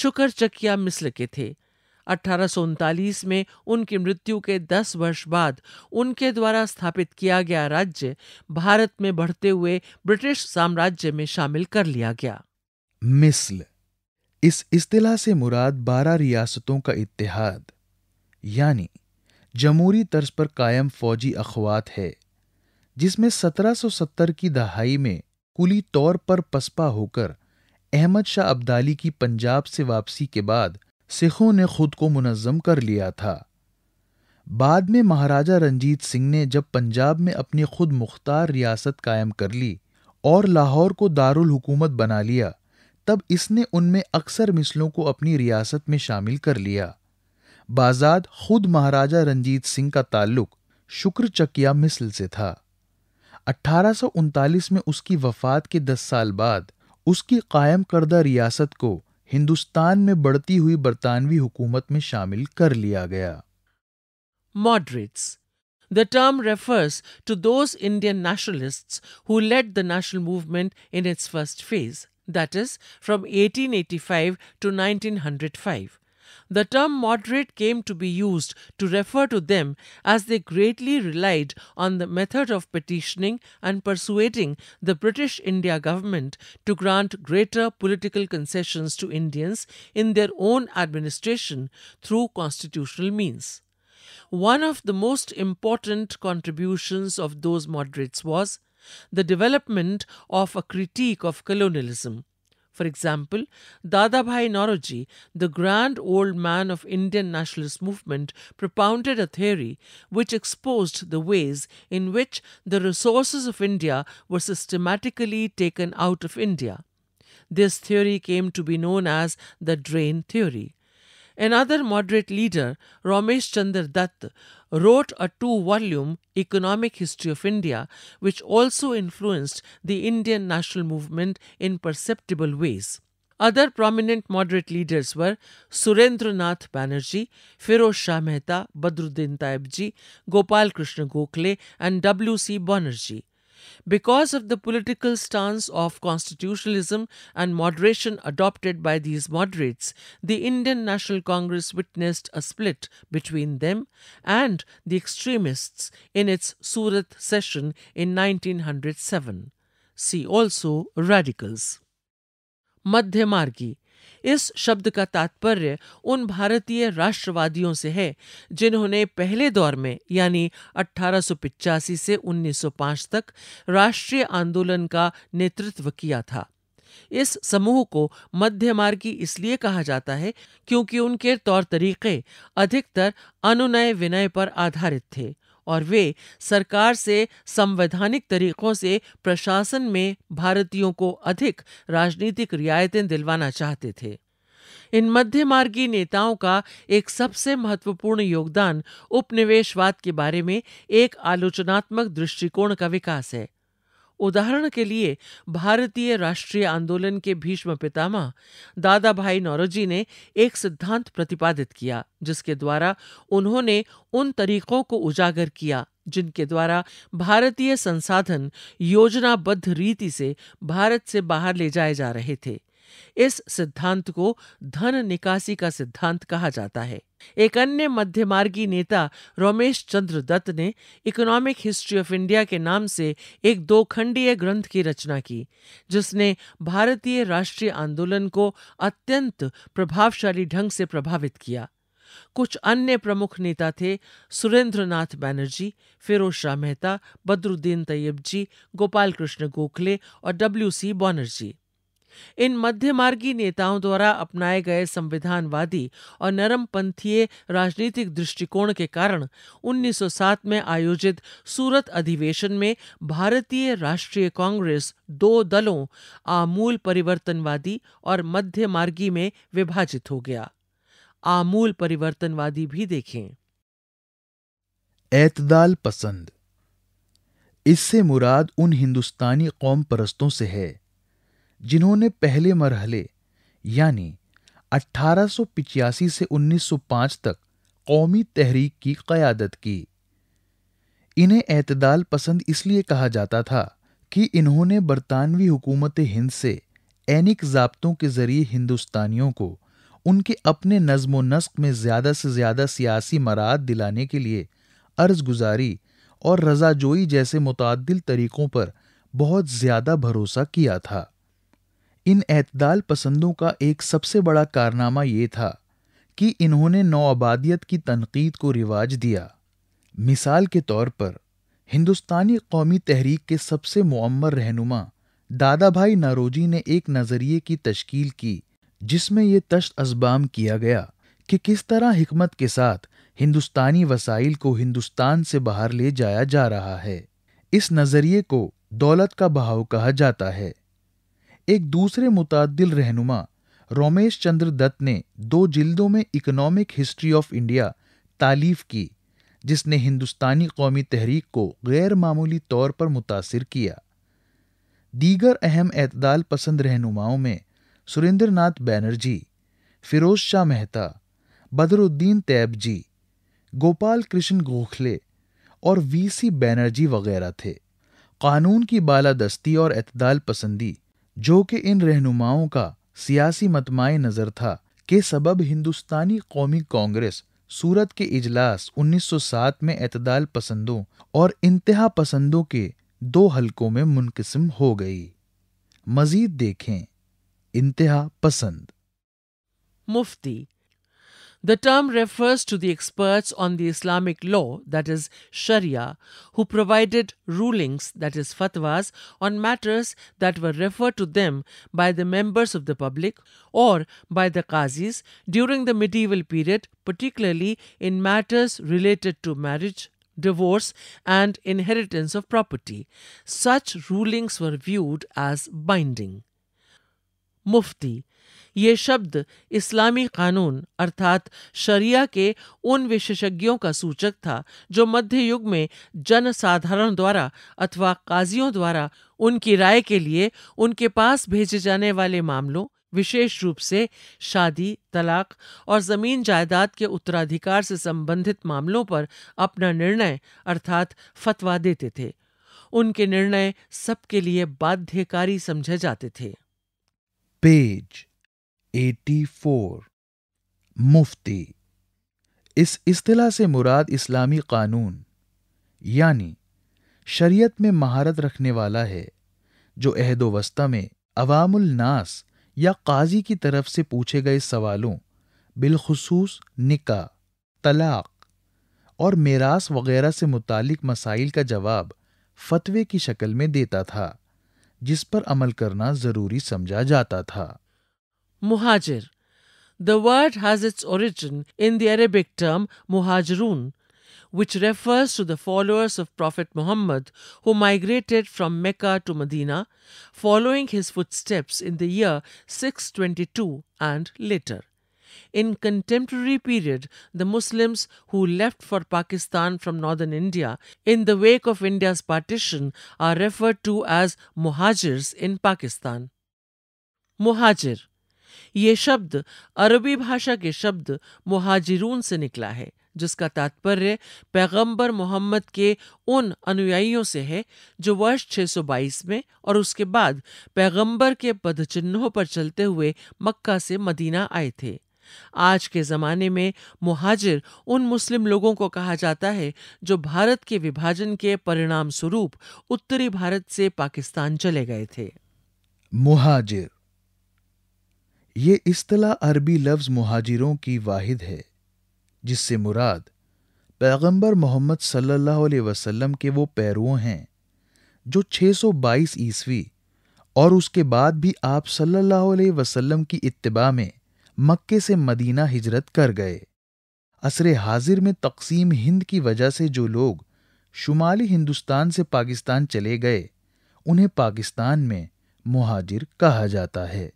शुकर चकिया मिसल के थे अठारह में उनकी मृत्यु के 10 वर्ष बाद उनके द्वारा स्थापित किया गया राज्य भारत में बढ़ते हुए ब्रिटिश साम्राज्य में शामिल कर लिया गया मिसल इस इस्तेला से मुराद बारह रियासतों का इतिहाद यानी जमहूरी तर्ज पर कायम फौजी अखवात है जिसमें 1770 की दहाई में कुली तौर पर पसपा होकर अहमद शाह अब्दाली की पंजाब से वापसी के बाद सिखों ने खुद को मुनज़म कर लिया था बाद में महाराजा रंजीत सिंह ने जब पंजाब में अपनी खुद मुख्तार रियासत कायम कर ली और लाहौर को दारुल हुकूमत बना लिया तब इसने उनमें अक्सर मिसलों को अपनी रियासत में शामिल कर लिया बाजाद खुद महाराजा रंजीत सिंह का ताल्लुक शुक्र चकिया मिसल से था अठारह में उसकी वफात के दस साल बाद उसकी कायम करदा रियासत को हिंदुस्तान में बढ़ती हुई बरतानवी हुकूमत में शामिल कर लिया गया moderates the term refers to those Indian nationalist who led the national movement in its first phase, that is, from 1885 to 1905. The term moderate came to be used to refer to them as they greatly relied on the method of petitioning and persuading the British India government to grant greater political concessions to Indians in their own administration through constitutional means. One of the most important contributions of those moderates was the development of a critique of colonialism for example, Dadabhai Nauroji, the grand old man of Indian nationalist movement, propounded a theory which exposed the ways in which the resources of India were systematically taken out of India. This theory came to be known as the drain theory. Another moderate leader, Ramesh Chandra Dutt, wrote a two volume Economic History of India, which also influenced the Indian national movement in perceptible ways. Other prominent moderate leaders were Surendranath Banerjee, Firoz Shah Mehta, Badruddin Taibji, Gopal Krishna Gokhale, and W.C. Banerjee because of the political stance of constitutionalism and moderation adopted by these moderates, the Indian National Congress witnessed a split between them and the extremists in its Surat session in 1907. See also Radicals. Madhyamargi, इस शब्द का तात्पर्य उन भारतीय राष्ट्रवादियों से है जिन्होंने पहले दौर में यानी अठारह से 1905 तक राष्ट्रीय आंदोलन का नेतृत्व किया था इस समूह को मध्यमार्गी इसलिए कहा जाता है क्योंकि उनके तौर तरीके अधिकतर अनुनय विनय पर आधारित थे और वे सरकार से संवैधानिक तरीकों से प्रशासन में भारतीयों को अधिक राजनीतिक रियायतें दिलवाना चाहते थे इन मध्यमार्गी नेताओं का एक सबसे महत्वपूर्ण योगदान उपनिवेशवाद के बारे में एक आलोचनात्मक दृष्टिकोण का विकास है उदाहरण के लिए भारतीय राष्ट्रीय आंदोलन के भीष्म पितामह दादा भाई नौरोजी ने एक सिद्धांत प्रतिपादित किया जिसके द्वारा उन्होंने उन तरीकों को उजागर किया जिनके द्वारा भारतीय संसाधन योजनाबद्ध रीति से भारत से बाहर ले जाए जा रहे थे इस सिद्धांत को धन निकासी का सिद्धांत कहा जाता है एक अन्य मध्यमार्गी नेता रोमेश चंद्र दत्त ने इकोनॉमिक हिस्ट्री ऑफ इंडिया के नाम से एक दो खंडीय ग्रंथ की रचना की जिसने भारतीय राष्ट्रीय आंदोलन को अत्यंत प्रभावशाली ढंग से प्रभावित किया कुछ अन्य प्रमुख नेता थे सुरेंद्र नाथ बैनर्जी फिरोज शाह मेहता बदरुद्दीन तैयब जी गोपाल कृष्ण गोखले और डब्ल्यू सी बॉनर्जी इन मध्यमार्गी नेताओं द्वारा अपनाए गए संविधानवादी और नरमपंथीय राजनीतिक दृष्टिकोण के कारण 1907 में आयोजित सूरत अधिवेशन में भारतीय राष्ट्रीय कांग्रेस दो दलों आमूल परिवर्तनवादी और मध्यमार्गी में विभाजित हो गया आमूल परिवर्तनवादी भी देखें एतदाल पसंद इससे मुराद उन हिंदुस्तानी कौम परस्तों से है जिन्होंने पहले मरहले यानी अठारह से 1905 तक कौमी तहरीक की क़यादत की इन्हें एतदाल पसंद इसलिए कहा जाता था कि इन्होंने बरतानवी हुकूमत हिंद से एनिक जबतों के ज़रिए हिंदुस्तानियों को उनके अपने नज्म नस्क में ज़्यादा से ज़्यादा सियासी मराद दिलाने के लिए अर्जगुजारी और रजाजोई जैसे मुतदिल तरीक़ों पर बहुत ज़्यादा भरोसा किया था इन एतदाल पसंदों का एक सबसे बड़ा कारनामा ये था कि इन्होंने नौआबादियत की तनकीद को रिवाज दिया मिसाल के तौर पर हिंदुस्तानी कौमी तहरीक के सबसे मम्मर रहनुमा दादा भाई नारोजी ने एक नज़रिए की तश्कील की जिसमें ये तश्त अजबाम किया गया कि किस तरह हमत के साथ हिंदुस्तानी वसाइल को हिंदुस्तान से बाहर ले जाया जा रहा है इस नज़रिए को दौलत का बहाव कहा जाता है एक दूसरे मुतदिल रहनुमा रोमेश चंद्र दत्त ने दो जिल्दों में इकनॉमिक हिस्ट्री ऑफ इंडिया तालीफ की जिसने हिंदुस्तानी कौमी तहरीक को गैर मामूली तौर पर मुतासर किया दीगर अहम एतदाल पसंद रहनुमाओं में सुरेंद्र नाथ बैनर्जी फिरोज शाह मेहता बदरुद्दीन तैब जी गोपाल कृष्ण गोखले और वीसी बैनर्जी वगैरह थे कानून की बालादस्ती और अतदाल पसंदी जो कि इन रहनुमाओं का सियासी मतमाय नज़र था के सबब हिंदुस्तानी कौमी कांग्रेस सूरत के इजलास 1907 में अतदाल पसंदों और इंतहा पसंदों के दो हलकों में मुनकसम हो गई मजीद देखें इंतहा पसंद मुफ्ती The term refers to the experts on the Islamic law, that is Sharia, who provided rulings, that is fatwas, on matters that were referred to them by the members of the public or by the qazis during the medieval period, particularly in matters related to marriage, divorce, and inheritance of property. Such rulings were viewed as binding. Mufti ये शब्द इस्लामी कानून अर्थात शरिया के उन विशेषज्ञों का सूचक था जो मध्य युग में जन साधारण द्वारा अथवा काजियों द्वारा उनकी राय के लिए उनके पास भेजे जाने वाले मामलों विशेष रूप से शादी तलाक और ज़मीन जायदाद के उत्तराधिकार से संबंधित मामलों पर अपना निर्णय अर्थात फतवा देते थे उनके निर्णय सबके लिए बाध्यकारी समझे जाते थे पेज 84 मुफ्ती इस अतलाह से मुराद इस्लामी कानून यानी शरीयत में महारत रखने वाला है जो अहद वस्ता में अवामुलनास या काजी की तरफ से पूछे गए सवालों बिलखसूस निका तलाक और मेरास वगैरह से मुतालिक मसाइल का जवाब फतवे की शक्ल में देता था जिस पर अमल करना ज़रूरी समझा जाता था muhajir. The word has its origin in the Arabic term muhajirun, which refers to the followers of Prophet Muhammad who migrated from Mecca to Medina, following his footsteps in the year 622 and later. In contemporary period, the Muslims who left for Pakistan from northern India in the wake of India's partition are referred to as Muhajirs in Pakistan. Muhajir ये शब्द अरबी भाषा के शब्द मुहाजिरून से निकला है जिसका तात्पर्य पैगंबर मोहम्मद के उन अनुयायियों से है जो वर्ष 622 में और उसके बाद पैगंबर के पदचिन्हों पर चलते हुए मक्का से मदीना आए थे आज के ज़माने में मुहाजिर उन मुस्लिम लोगों को कहा जाता है जो भारत के विभाजन के परिणाम स्वरूप उत्तरी भारत से पाकिस्तान चले गए थे मुहाजिर ये अतला अरबी लफ्ज़ महाजिरों की वाहिद है जिससे मुराद पैगंबर मोहम्मद सल्लल्लाहु अलैहि वसल्लम के वो पैरुओं हैं जो 622 ईस्वी और उसके बाद भी आप सल्लल्लाहु अलैहि वसल्लम की इत्तबा में मक्के से मदीना हिजरत कर गए असर हाजिर में तकसीम हिंद की वजह से जो लोग शुमाली हिंदुस्तान से पाकिस्तान चले गए उन्हें पाकिस्तान में मुहाजिर कहा जाता है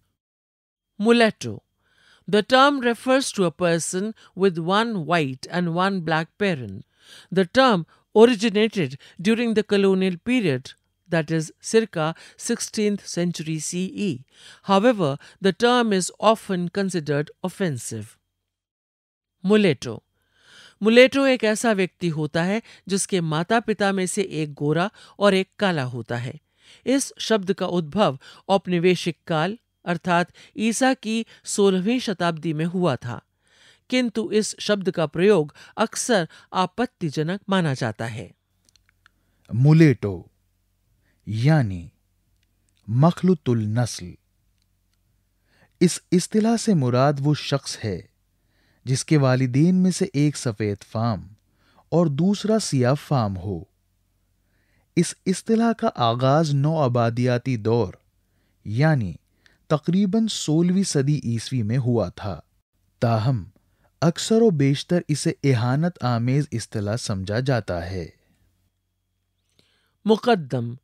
Mulatto. The term refers to a person with one white and one black parent. The term originated during the colonial period, that is, circa 16th century CE. However, the term is often considered offensive. Mulatto. मुलेटो एक ऐसा व्यक्ति होता है जिसके माता पिता में से एक गोरा और एक काला होता है इस शब्द का उद्भव औपनिवेशिक काल अर्थात ईसा की सोलहवीं शताब्दी में हुआ था किंतु इस शब्द का प्रयोग अक्सर आपत्तिजनक माना जाता है मुलेटो यानी मखलुतुल नस्ल इस इस्तिला से मुराद वो शख्स है जिसके वालिदेन में से एक सफ़ेद फाम और दूसरा सिया फाम हो इस इस्तिला का आगाज नौ आबादियाती दौर यानी तकरीबन 16वीं सदी ईस्वी में हुआ था ताहम अक्सर व बेशतर इसे एहानत आमेज इस्तेला समझा जाता है मुकदम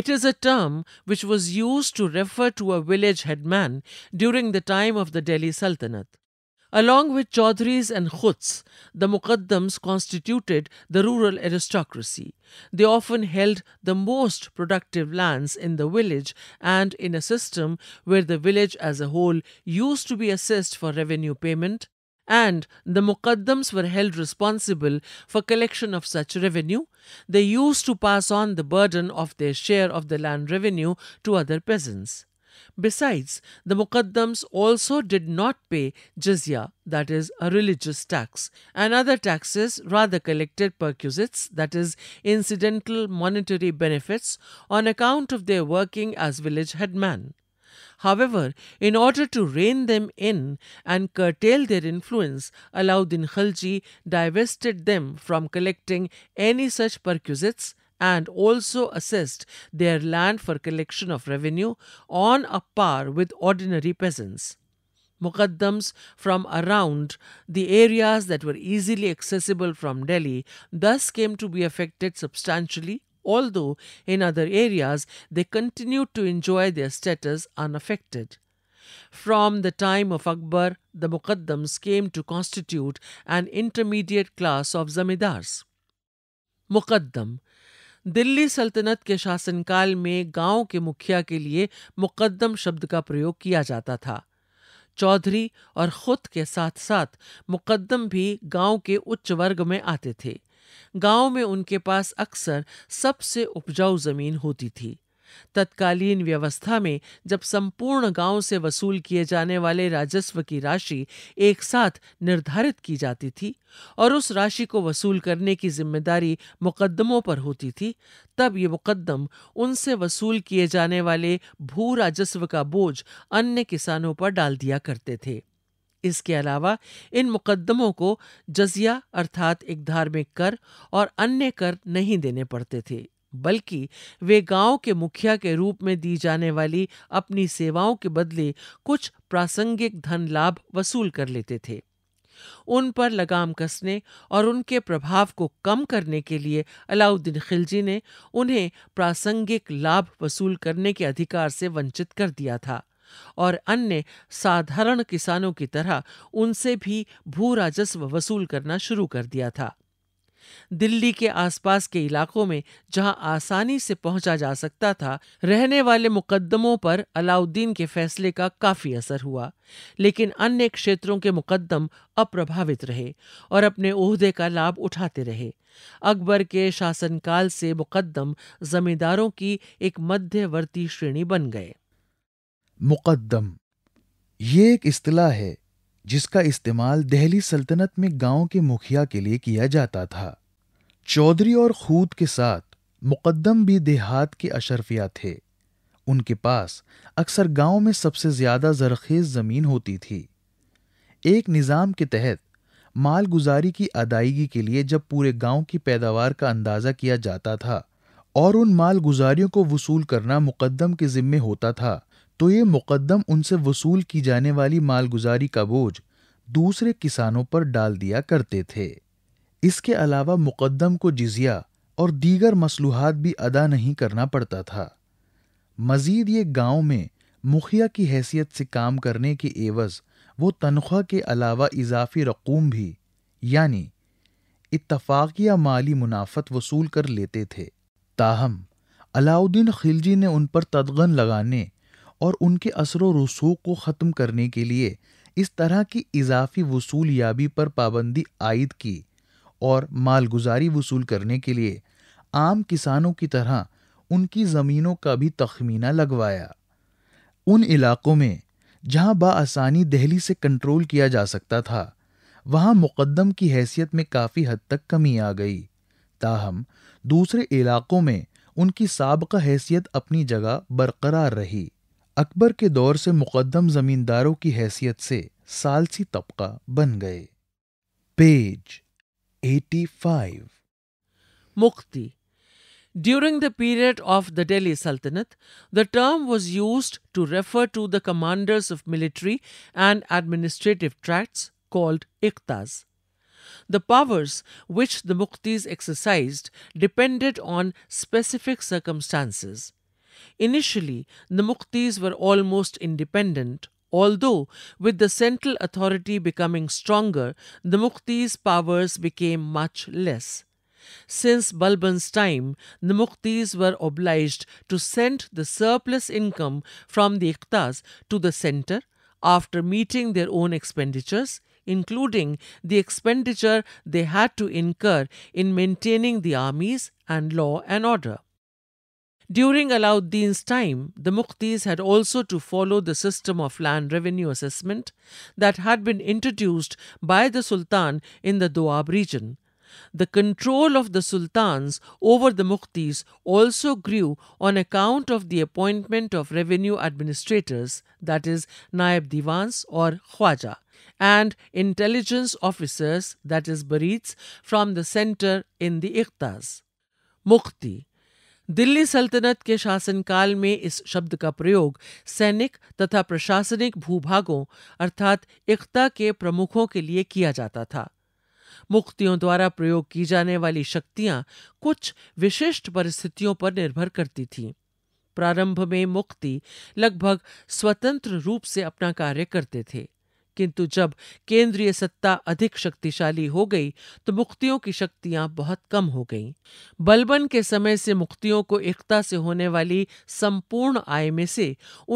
it is a term which was use to refer to a village headman during the time of the Delhi सल्तनत Along with Chaudhries and Khuts, the Muqaddams constituted the rural aristocracy. They often held the most productive lands in the village and in a system where the village as a whole used to be assessed for revenue payment, and the Muqaddams were held responsible for collection of such revenue, they used to pass on the burden of their share of the land revenue to other peasants. Besides, the Muqaddams also did not pay jizya, that is, a religious tax, and other taxes rather collected perquisites, that is, incidental monetary benefits, on account of their working as village headman. However, in order to rein them in and curtail their influence, Alauddin Khilji divested them from collecting any such perquisites and also assessed their land for collection of revenue on a par with ordinary peasants. Mukaddams from around the areas that were easily accessible from Delhi thus came to be affected substantially, although in other areas they continued to enjoy their status unaffected. From the time of Akbar, the Mukaddams came to constitute an intermediate class of zamindars. Mukaddam. Delhi सल्तनत के शासनकाल में गांव के मुखिया के लिए मुकद्दम शब्द का प्रयोग किया जाता था चौधरी और खुद के साथ साथ मुकद्दम भी गांव के उच्च वर्ग में आते थे गांव में उनके पास अक्सर सबसे उपजाऊ जमीन होती थी तत्कालीन व्यवस्था में जब संपूर्ण गांव से वसूल किए जाने वाले राजस्व की राशि एक साथ निर्धारित की जाती थी और उस राशि को वसूल करने की जिम्मेदारी मुकदमों पर होती थी तब ये मुकदम उनसे वसूल किए जाने वाले भू राजस्व का बोझ अन्य किसानों पर डाल दिया करते थे इसके अलावा इन मुकदमों को जजिया अर्थात एक धार्मिक कर और अन्य कर नहीं देने पड़ते थे बल्कि वे गांव के मुखिया के रूप में दी जाने वाली अपनी सेवाओं के बदले कुछ प्रासंगिक धन लाभ वसूल कर लेते थे उन पर लगाम कसने और उनके प्रभाव को कम करने के लिए अलाउद्दीन खिलजी ने उन्हें प्रासंगिक लाभ वसूल करने के अधिकार से वंचित कर दिया था और अन्य साधारण किसानों की तरह उनसे भी भू राजस्व वसूल करना शुरू कर दिया था दिल्ली के आसपास के इलाकों में जहां आसानी से पहुंचा जा सकता था रहने वाले मुकदमों पर अलाउद्दीन के फैसले का काफी असर हुआ लेकिन अन्य क्षेत्रों के मुकदम अप्रभावित रहे और अपने ओहदे का लाभ उठाते रहे अकबर के शासनकाल से मुकदम जमींदारों की एक मध्यवर्ती श्रेणी बन गए मुकदम ये एक इतलाह है जिसका इस्तेमाल दहली सल्तनत में गांव के मुखिया के लिए किया जाता था चौधरी और खूद के साथ मुक़दम भी देहात के अशरफिया थे उनके पास अक्सर गांव में सबसे ज्यादा जरखेज जमीन होती थी एक निज़ाम के तहत मालगुजारी की अदायगी के लिए जब पूरे गांव की पैदावार का अंदाज़ा किया जाता था और उन मालगुजारियों को वसूल करना मुकदम के ज़िम्मे होता था तो ये मुकदम उनसे वसूल की जाने वाली मालगुजारी का बोझ दूसरे किसानों पर डाल दिया करते थे इसके अलावा मुकदम को जिजिया और दीगर मसलूहत भी अदा नहीं करना पड़ता था मजीद ये गांव में मुखिया की हैसियत से काम करने के एवज़ वो तनख्वाह के अलावा इजाफी रकूम भी यानी इतफाक़िया माली मुनाफत वसूल कर लेते थे ताहम अलाउद्दीन खिलजी ने उन पर तदगन लगाने और उनके असर रसूख को ख़त्म करने के लिए इस तरह की इजाफी वसूल याबी पर पाबंदी आयद की और मालगुजारी वसूल करने के लिए आम किसानों की तरह उनकी ज़मीनों का भी तखमीना लगवाया उन इलाक़ों में जहां बआसानी दहली से कंट्रोल किया जा सकता था वहां मुकदम की हैसियत में काफ़ी हद तक कमी आ गई ताहम दूसरे इलाक़ों में उनकी सबका हैसियत अपनी जगह बरकरार रही अकबर के दौर से मुकदम जमींदारों की हैसियत से सालसी तबका बन गए पेज 85 मुक्ति During the period of the Delhi Sultanate, the term was used to refer to the commanders of military and administrative tracts called iktas. The powers which the muktis exercised depended on specific circumstances. Initially, the Muktis were almost independent, although with the central authority becoming stronger, the Muktis' powers became much less. Since Balban's time, the Muktis were obliged to send the surplus income from the Iktas to the centre after meeting their own expenditures, including the expenditure they had to incur in maintaining the armies and law and order. During Alauddin's time, the Muqtis had also to follow the system of land revenue assessment that had been introduced by the Sultan in the Doab region. The control of the Sultans over the Muqtis also grew on account of the appointment of revenue administrators, that is, Naib Diwans or Khwaja, and intelligence officers, that is, Barits, from the center in the Iqtas. muqti. Delhi सल्तनत के शासनकाल में इस शब्द का प्रयोग सैनिक तथा प्रशासनिक भूभागों अर्थात इख्ता के प्रमुखों के लिए किया जाता था मुक्तियों द्वारा प्रयोग की जाने वाली शक्तियां कुछ विशिष्ट परिस्थितियों पर निर्भर करती थीं प्रारंभ में मुक्ति लगभग स्वतंत्र रूप से अपना कार्य करते थे किंतु जब केंद्रीय सत्ता अधिक शक्तिशाली हो गई तो मुक्तियों की शक्तियां बहुत कम हो गईं। बलबन के समय से मुक्तियों को एकता से होने वाली संपूर्ण आय में से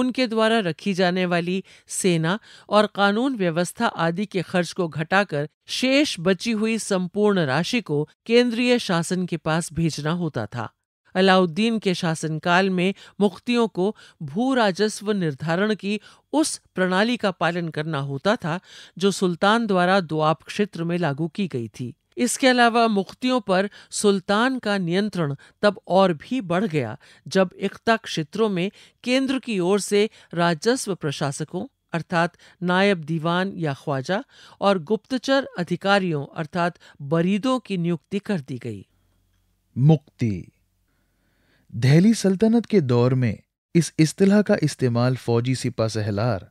उनके द्वारा रखी जाने वाली सेना और कानून व्यवस्था आदि के खर्च को घटाकर शेष बची हुई संपूर्ण राशि को केंद्रीय शासन के पास भेजना होता था अलाउद्दीन के शासनकाल में मुक्तियों को भू राजस्व निर्धारण की उस प्रणाली का पालन करना होता था जो सुल्तान द्वारा दुआब क्षेत्र में लागू की गई थी इसके अलावा मुक्तियों पर सुल्तान का नियंत्रण तब और भी बढ़ गया जब इकता क्षेत्रों में केंद्र की ओर से राजस्व प्रशासकों अर्थात नायब दीवान या ख्वाजा और गुप्तचर अधिकारियों अर्थात बरीदों की नियुक्ति कर दी गई मुक्ति दहली सल्तनत के दौर में इस अतलाह का इस्तेमाल फौजी सिपा सहलार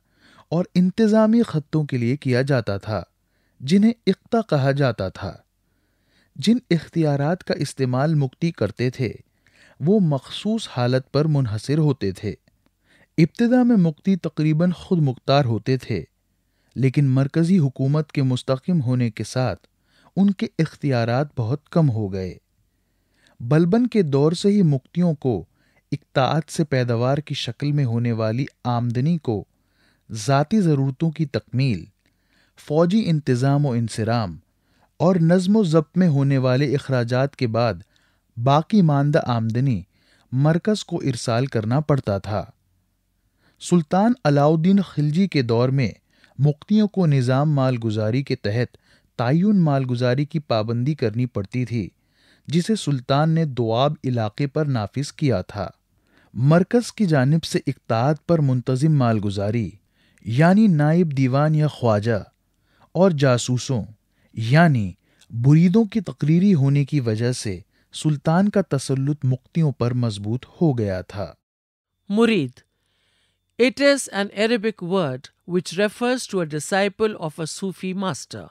और इंतज़ामी ख़तों के लिए किया जाता था जिन्हें इक्ता कहा जाता था जिन इख्तियारात का इस्तेमाल मुक्ति करते थे वो मखसूस हालत पर मुनहसर होते थे इब्तदा में मुक्ति तकरीबन खुद मुख्तार होते थे लेकिन मरकज़ी हुकूमत के मुस्तकम होने के साथ उनके इख्तियारात बहुत कम हो गए बलबन के दौर से ही मुक्तियों को इकतात से पैदावार की शक्ल में होने वाली आमदनी को ज़ाती ज़रूरतों की तकमील फ़ौजी इंतज़ाम व इंसराम और नज्म ज़ब्त में होने वाले अखराज के बाद बाकी मानदा आमदनी मरकज़ को इरसाल करना पड़ता था सुल्तान अलाउद्दीन खिलजी के दौर में मुक्तियों को निज़ाम मालगुजारी के तहत तयन मालगुजारी की पाबंदी करनी पड़ती थी जिसे सुल्तान ने दोआब इलाके पर नाफिज किया था मरकज़ की जानब से इकताद पर मुंतज़म मालगुजारी यानी नायब दीवान या ख्वाजा और जासूसों यानी बुरीदों की तकरीरी होने की वजह से सुल्तान का तसल्लुत मुक्तियों पर मजबूत हो गया था मुरीद it is an Arabic word which refers to a disciple of a Sufi master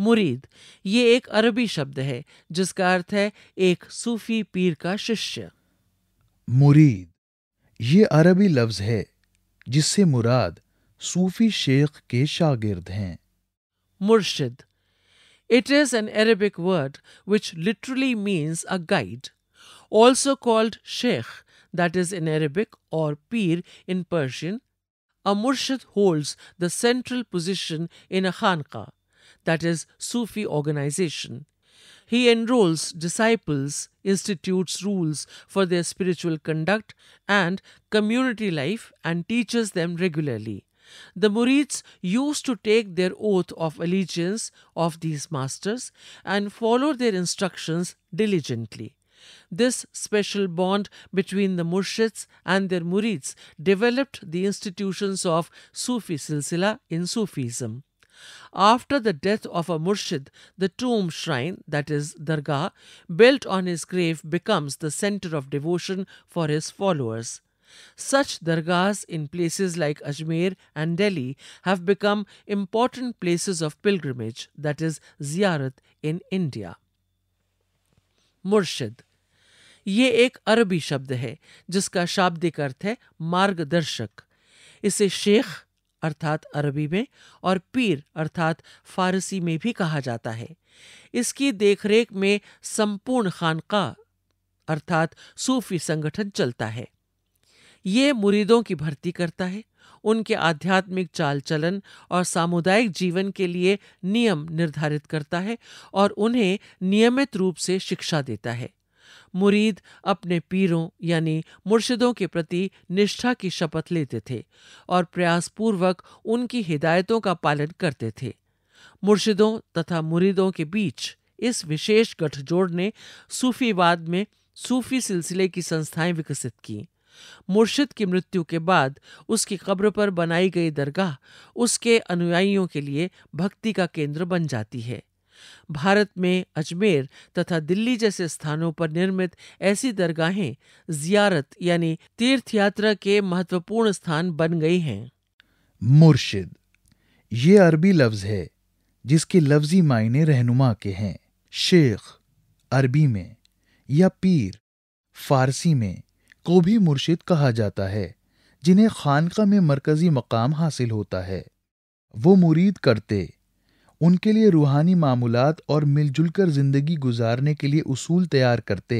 मुरीद ये एक अरबी शब्द है जिसका अर्थ है एक सूफी पीर का शिष्य मुरीद ये अरबी लफ्ज है जिससे मुराद सूफी शेख के शागिर्द हैं मुर्शिद it is an Arabic word which literally means a guide also called sheikh that is in Arabic और पीर इन पर्शियन अ मुर्शिद holds the central position in a खानका that is, Sufi organization. He enrolls disciples, institutes rules for their spiritual conduct and community life, and teaches them regularly. The Murids used to take their oath of allegiance of these masters and follow their instructions diligently. This special bond between the Murshids and their Murids developed the institutions of Sufi Silsila in Sufism. After the death of a murshid, the tomb shrine, that is dargah, built on his grave becomes the center of devotion for his followers. Such dargahs in places like Ajmer and Delhi have become important places of pilgrimage, that is, ziyarat in India. Murshid, ये एक अरबी शब्द है जिसका शाब्दिक अर्थ है मार्गदर्शक इसे शेख अर्थात अरबी में और पीर अर्थात फारसी में भी कहा जाता है इसकी देखरेख में संपूर्ण खानका अर्थात सूफी संगठन चलता है ये मुरीदों की भर्ती करता है उनके आध्यात्मिक चाल चलन और सामुदायिक जीवन के लिए नियम निर्धारित करता है और उन्हें नियमित रूप से शिक्षा देता है मुरीद अपने पीरों यानी मुर्शिदों के प्रति निष्ठा की शपथ लेते थे और प्रयासपूर्वक उनकी हिदायतों का पालन करते थे मुर्शिदों तथा मुरीदों के बीच इस विशेष गठजोड़ ने सूफीवाद में सूफी सिलसिले की संस्थाएं विकसित की मुर्शिद की मृत्यु के बाद उसकी कब्र पर बनाई गई दरगाह उसके अनुयायियों के लिए भक्ति का केंद्र बन जाती है भारत में अजमेर तथा दिल्ली जैसे स्थानों पर निर्मित ऐसी दरगाहें जियारत यानी तीर्थ यात्रा के महत्वपूर्ण स्थान बन गई हैं मुर्शिद ये अरबी लफ्ज है जिसके लफ्जी मायने रहनुमा के हैं शेख अरबी में या पीर फारसी में को भी मुर्शिद कहा जाता है जिन्हें खानका में मरकजी मकाम हासिल होता है वो मुरीद करते उनके लिए रूहानी मामूलत और मिलजुल कर ज़िंदगी गुजारने के लिए उसूल तैयार करते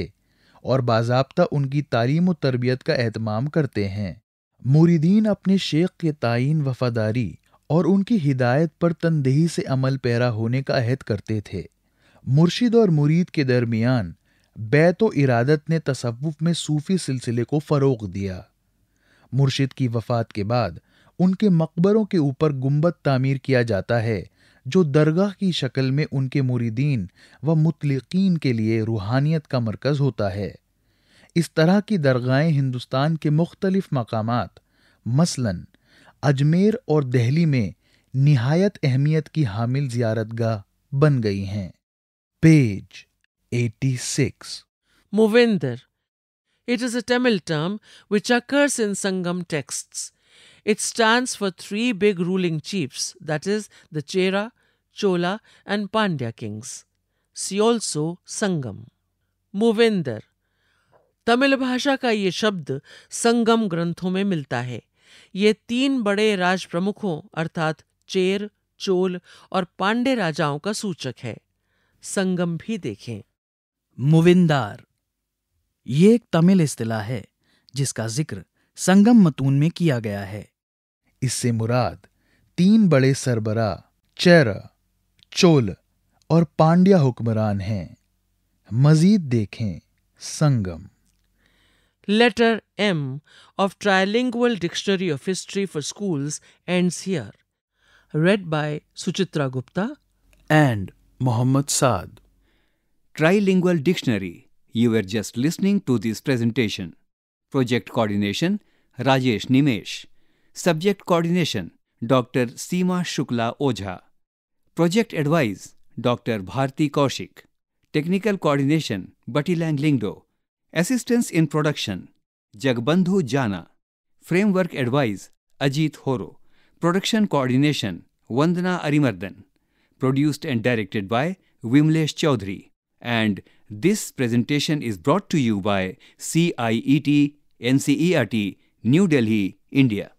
और बाबा उनकी तालीम और तरबियत का अहतमाम करते हैं मुरीदीन अपने शेख के तयन वफादारी और उनकी हिदायत पर तनदेही से अमल पैरा होने का अहद करते थे मुर्शिद और मुरीद के दरमियान बैत व इरादत ने तसवुफ़ में सूफ़ी सिलसिले को फ़रोग दिया मुर्शिद की वफ़ात के बाद उनके मकबरों के ऊपर गुम्बद तामीर किया जाता है जो दरगाह की शक्ल में उनके मुरीदीन व मुतलकिन के लिए रूहानियत का मरकज़ होता है इस तरह की दरगाहें हिंदुस्तान के मुख्तलिफ मकाम मसलन अजमेर और दहली में नहायत अहमियत की हामिल जियारतगाह बन गई हैं page 86 Movinder it is a Tamil term which occurs in Sangam texts. It stands for three big ruling chiefs, that is, the Chera, Chola, and Pandya kings. See also Sangam. Movinder. Tamil भाषा का ये शब्द संगम ग्रंथों में मिलता है ये तीन बड़े राज प्रमुखों अर्थात चेर चोल और पांडे राजाओं का सूचक है संगम भी देखें मुविंदार ये एक तमिल इस्तेला है जिसका जिक्र संगम मतून में किया गया है इससे मुराद तीन बड़े सरबरा चेर चोल और पांड्या हुक्मरान हैं मजीद देखें Sangam letter M of trilingual dictionary of history for school and seer read by Suchitra Gupta and Mohammad Saad trilingual dictionary you are just listening to this presentation project coordination Rajesh Nimesh Subject Coordination Dr. Sima Shukla Ojha. Project Advice Dr. Bharti Kaushik. Technical Coordination Batilang Lingdo. Assistance in Production Jagbandhu Jana. Framework Advice Ajit Horo. Production Coordination Vandana Arimardhan. Produced and directed by Vimlesh Chaudhary. And this presentation is brought to you by CIET NCERT, New Delhi, India.